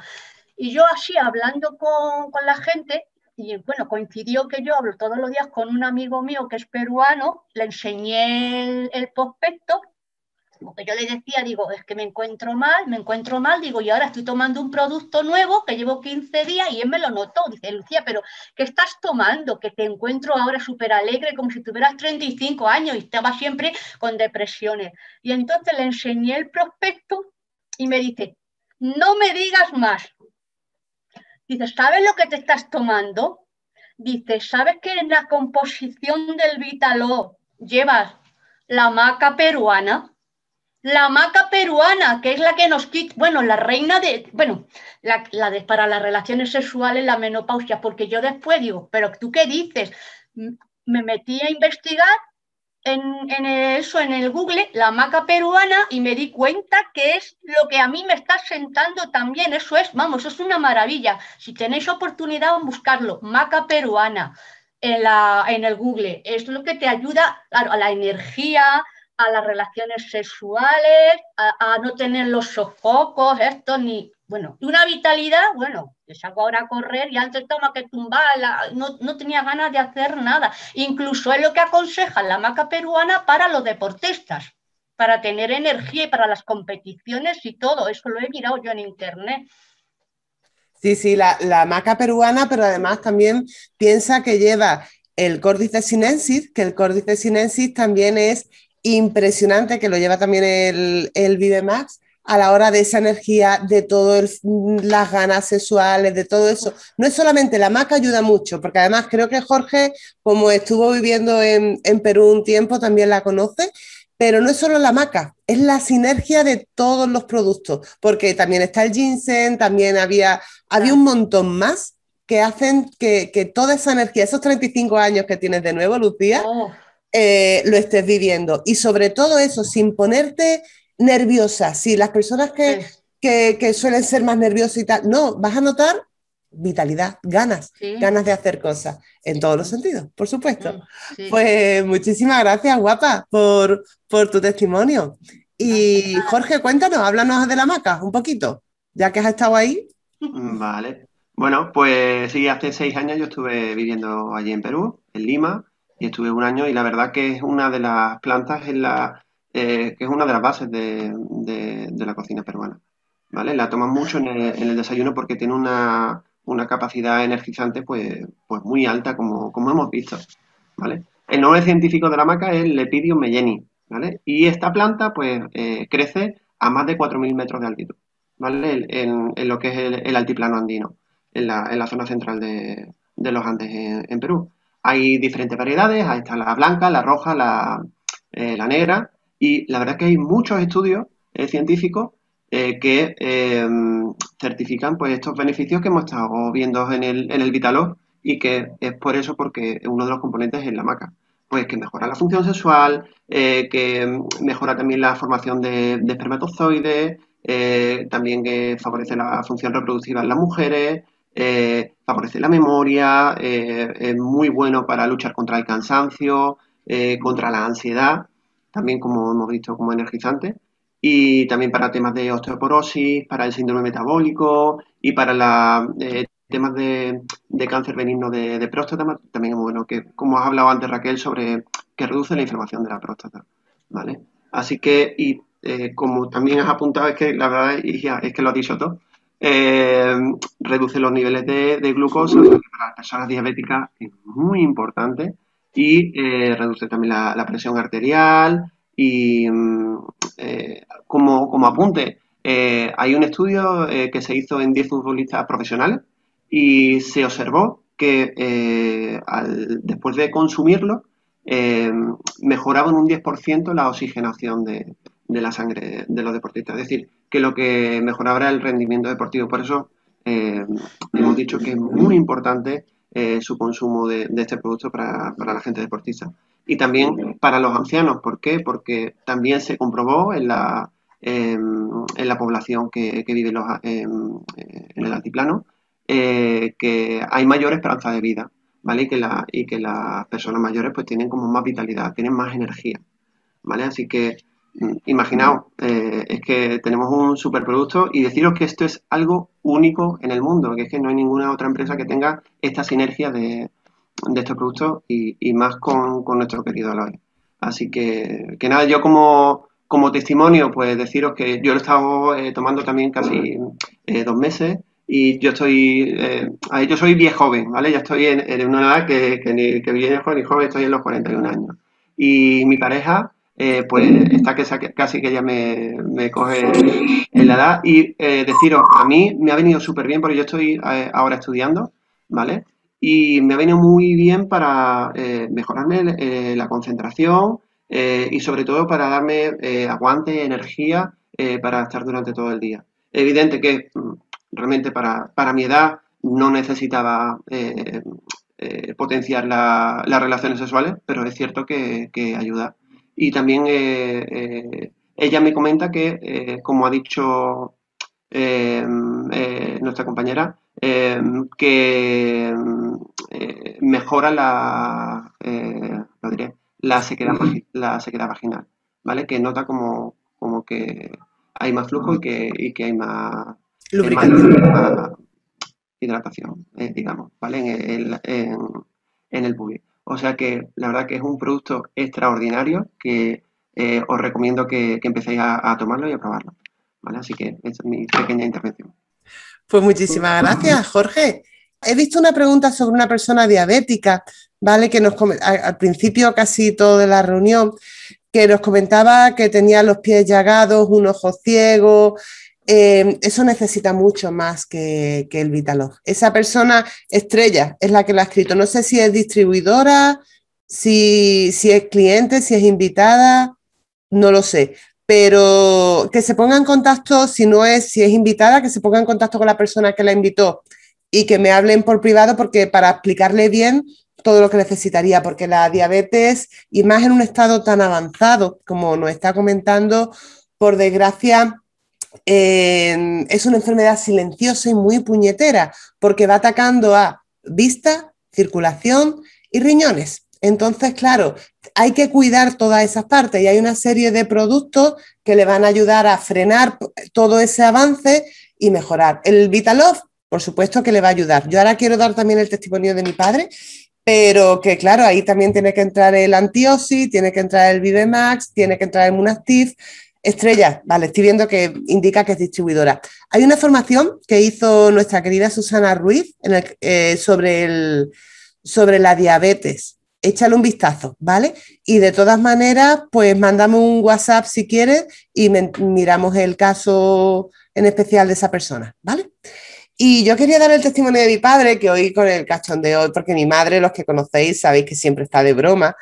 Y yo así hablando con, con la gente, y bueno, coincidió que yo hablo todos los días con un amigo mío que es peruano, le enseñé el, prospecto, porque yo le decía, digo, es que me encuentro mal, me encuentro mal, digo, y ahora estoy tomando un producto nuevo que llevo 15 días y él me lo notó, dice, Lucía, pero ¿qué estás tomando? Que te encuentro ahora súper alegre, como si tuvieras 35 años y estaba siempre con depresiones. Y entonces le enseñé el prospecto y me dice, no me digas más, Dice, ¿sabes lo que te estás tomando? Dice, ¿sabes que en la composición del Vitaló llevas la maca peruana? La maca peruana, que es la que nos quita, bueno, la reina de, bueno, la, para las relaciones sexuales, la menopausia, porque yo después digo, pero tú qué dices, me metí a investigar en, eso, en el Google, la maca peruana y me di cuenta que es lo que a mí me está sentando también. Eso es, vamos, es una maravilla. Si tenéis oportunidad, buscarlo, maca peruana en, la, en el Google. Es lo que te ayuda a la energía, a las relaciones sexuales, a, a no tener los sofocos, esto, ni bueno, una vitalidad, bueno, te saco ahora a correr y antes toma que tumba, no, tenía ganas de hacer nada. Incluso es lo que aconseja la maca peruana para los deportistas, para tener energía y para las competiciones y todo. Eso lo he mirado yo en internet. Sí, sí, la, maca peruana, pero además también piensa que lleva el Cordyceps sinensis, que el Cordyceps sinensis también es impresionante, que lo lleva también el, el Max a la hora de esa energía, de todas las ganas sexuales, de todo eso. No es solamente la maca ayuda mucho, porque además creo que Jorge, como estuvo viviendo en, Perú un tiempo, también la conoce, pero no es solo la maca, es la sinergia de todos los productos, porque también está el ginseng, también había, había un montón más que hacen que, toda esa energía, esos 35 años que tienes de nuevo, Lucía, oh. eh, lo estés viviendo. Y sobre todo eso, sin ponerte nerviosa, sí, las personas que, suelen ser más nerviosas y tal, no, vas a notar vitalidad, ganas, ganas de hacer cosas, en todos los sentidos, por supuesto. Mm, pues muchísimas gracias, guapa, por, por tu testimonio. Y Jorge, cuéntanos, háblanos de la maca un poquito, ya que has estado ahí. Mm, vale. Bueno, pues sí, hace seis años yo estuve viviendo allí en Perú, en Lima, y estuve un año y la verdad que es una de las plantas en la eh, que es una de las bases de, la cocina peruana. ¿vale? La toman mucho en el, desayuno porque tiene una, capacidad energizante pues, pues muy alta, como, hemos visto. ¿vale? El nombre científico de la maca es Lepidium melleni. ¿vale? Y esta planta pues, eh, crece a más de 4.000 metros de altitud, ¿vale? en, lo que es el, altiplano andino, en la, zona central de, los Andes en, Perú. Hay diferentes variedades, ahí está la blanca, la roja, la, eh, la negra, y la verdad es que hay muchos estudios eh, científicos eh, que eh, certifican pues estos beneficios que hemos estado viendo en el, en Vitalog y que es por eso porque uno de los componentes es la maca. Pues que mejora la función sexual, que mejora también la formación de espermatozoides, también que favorece la función reproductiva en las mujeres, favorece la memoria, es muy bueno para luchar contra el cansancio, contra la ansiedad también como hemos visto como energizante, y también para temas de osteoporosis, para el síndrome metabólico y para la, eh, temas de, cáncer benigno de, próstata, también es muy bueno, que como has hablado antes Raquel, sobre que reduce la inflamación de la próstata, ¿vale? Así que, y eh, como también has apuntado, es que la verdad es, que lo has dicho todo, eh, reduce los niveles de, de glucosa, para las personas diabéticas es muy importante, y eh, reduce también la, presión arterial. Y mm, eh, como, apunte, eh, hay un estudio que se hizo en 10 futbolistas profesionales y se observó que después de consumirlo mejoraba en un 10% la oxigenación de, de, la sangre de los deportistas. Es decir, que lo que mejoraba era el rendimiento deportivo. Por eso hemos dicho que es muy importante eh, su consumo de, este producto para, la gente deportista. Y también para los ancianos, ¿por qué? Porque también se comprobó en la, em, la población que, vive em, eh, en, el altiplano eh, que hay mayor esperanza de vida, ¿vale? Y que, la, y que las personas mayores pues tienen como más vitalidad, tienen más energía, ¿vale? Así que imaginaos, eh, es que tenemos un superproducto y deciros que esto es algo único en el mundo, que es que no hay ninguna otra empresa que tenga esta sinergia de, estos productos y, más con, nuestro querido Aloy. Así que, que nada, yo como, como testimonio, pues deciros que yo lo he estado eh, tomando también casi eh, dos meses y yo estoy, yo soy bien joven, ¿vale? Ya estoy en, una edad que, que, ni, que joven ni joven, estoy en los 41 años. Y mi pareja, eh, pues está que casi que ya me, coge en la edad. Y eh, deciros, a mí me ha venido súper bien porque yo estoy eh, ahora estudiando, ¿vale? Y me ha venido muy bien para mejorarme la concentración y sobre todo para darme aguante, energía para estar durante todo el día. Evidente que mm, realmente para, mi edad no necesitaba potenciar las relaciones sexuales, pero es cierto que, que ayuda. Y también eh, eh, ella me comenta que, eh, como ha dicho nuestra compañera, que mejora la, la sequedad, la vaginal, ¿vale? Que nota como, como que hay más flujo y que, y que hay más, hidratación, digamos, ¿vale? En, en, en el pubis. O sea que la verdad que es un producto extraordinario que eh, os recomiendo que, empecéis a, tomarlo y a probarlo. Así que esa es mi pequeña intervención. Pues muchísimas gracias, Jorge. He visto una pregunta sobre una persona diabética, ¿vale? Que nos al principio casi todo de la reunión, que nos comentaba que tenía los pies llagados, un ojo ciego, Em, eso necesita mucho más que, el Vitalog. Esa persona estrella es la que lo ha escrito. No sé si es distribuidora, si, si es cliente, si es invitada, no lo sé. Pero que se ponga en contacto, si no es, si es invitada, que se ponga en contacto con la persona que la invitó y que me hablen por privado porque para explicarle bien todo lo que necesitaría, porque la diabetes, y más en un estado tan avanzado como nos está comentando, por desgracia, Em, es una enfermedad silenciosa y muy puñetera, porque va atacando a vista, circulación y riñones. Entonces, claro, hay que cuidar todas esas partes y hay una serie de productos que le van a ayudar a frenar todo ese avance y mejorar. El Vitalov, por supuesto que le va a ayudar. Yo ahora quiero dar también el testimonio de mi padre, pero que claro, ahí también tiene que entrar el Antiosi tiene que entrar el Vivemax, tiene que entrar el Munastif. Estrella, vale, estoy viendo que indica que es distribuidora. Hay una formación que hizo nuestra querida Susana Ruiz eh, sobre, la diabetes. Échale un vistazo, ¿vale? Y de todas maneras, pues mándame un WhatsApp si quieres y miramos el caso en especial de esa persona, ¿vale? Y yo quería dar el testimonio de mi padre, que hoy con el cachón de hoy, porque mi madre, los que conocéis, sabéis que siempre está de broma,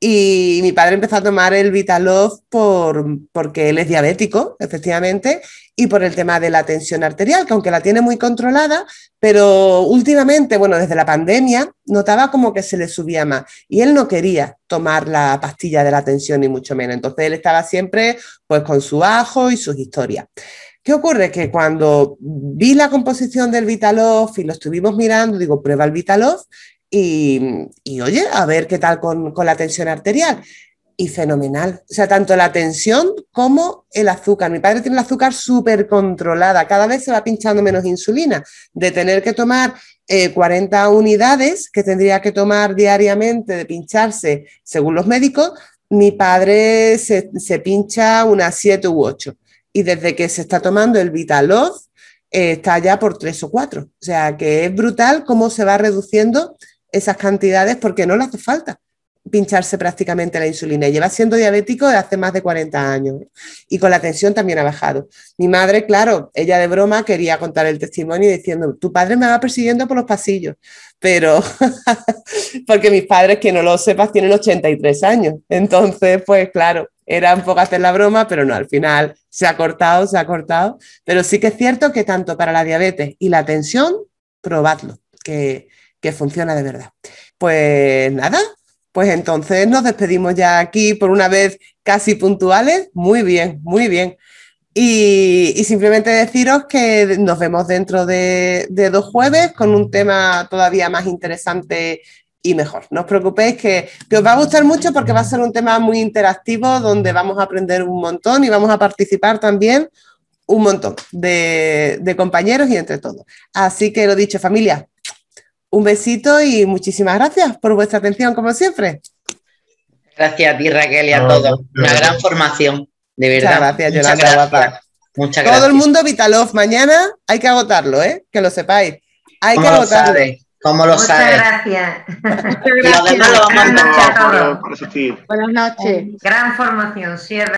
y mi padre empezó a tomar el Vitalov por, porque él es diabético, efectivamente, y por el tema de la tensión arterial, que aunque la tiene muy controlada, pero últimamente, bueno, desde la pandemia, notaba como que se le subía más. Y él no quería tomar la pastilla de la tensión, ni mucho menos. Entonces él estaba siempre pues con su ajo y sus historias. ¿Qué ocurre? Que cuando vi la composición del Vitalov y lo estuvimos mirando, digo, prueba el Vitalov y, oye, a ver qué tal con, la tensión arterial y fenomenal. O sea, tanto la tensión como el azúcar. Mi padre tiene el azúcar súper controlada. Cada vez se va pinchando menos insulina. De tener que tomar 40 eh, unidades que tendría que tomar diariamente de pincharse, según los médicos, mi padre se, pincha unas 7 u 8. Y desde que se está tomando el Vitaloz, eh, está ya por 3 o 4. O sea, que es brutal cómo se va reduciendo esas cantidades porque no le hace falta pincharse prácticamente la insulina. Y lleva siendo diabético desde hace más de 40 años y con la tensión también ha bajado. Mi madre, claro, ella de broma quería contar el testimonio diciendo, tu padre me va persiguiendo por los pasillos, pero porque mis padres, que no lo sepas, tienen 83 años. Entonces, pues claro, era un poco hacer la broma, pero no, al final se ha cortado, se ha cortado. Pero sí que es cierto que tanto para la diabetes y la tensión, probadlo, que, que funciona de verdad. Pues nada, pues entonces nos despedimos ya aquí por una vez casi puntuales. Muy bien, muy bien. Y, simplemente deciros que nos vemos dentro de, dos jueves con un tema todavía más interesante y mejor. No os preocupéis que, os va a gustar mucho porque va a ser un tema muy interactivo donde vamos a aprender un montón y vamos a participar también un montón de, de compañeros y entre todos. Así que lo dicho, familia, un besito y muchísimas gracias por vuestra atención, como siempre. Gracias a ti, Raquel, y a todos. Una gran formación, de verdad. Muchas gracias, Yolanda. Muchas gracias. Muchas gracias. Todo el mundo Vitalov, mañana hay que agotarlo, ¿eh? que lo sepáis. Hay que agotarlo. lo Muchas sabes? Gracias. Muchas gracias. Buenas noches. Buenas noches. Gran formación, cierre.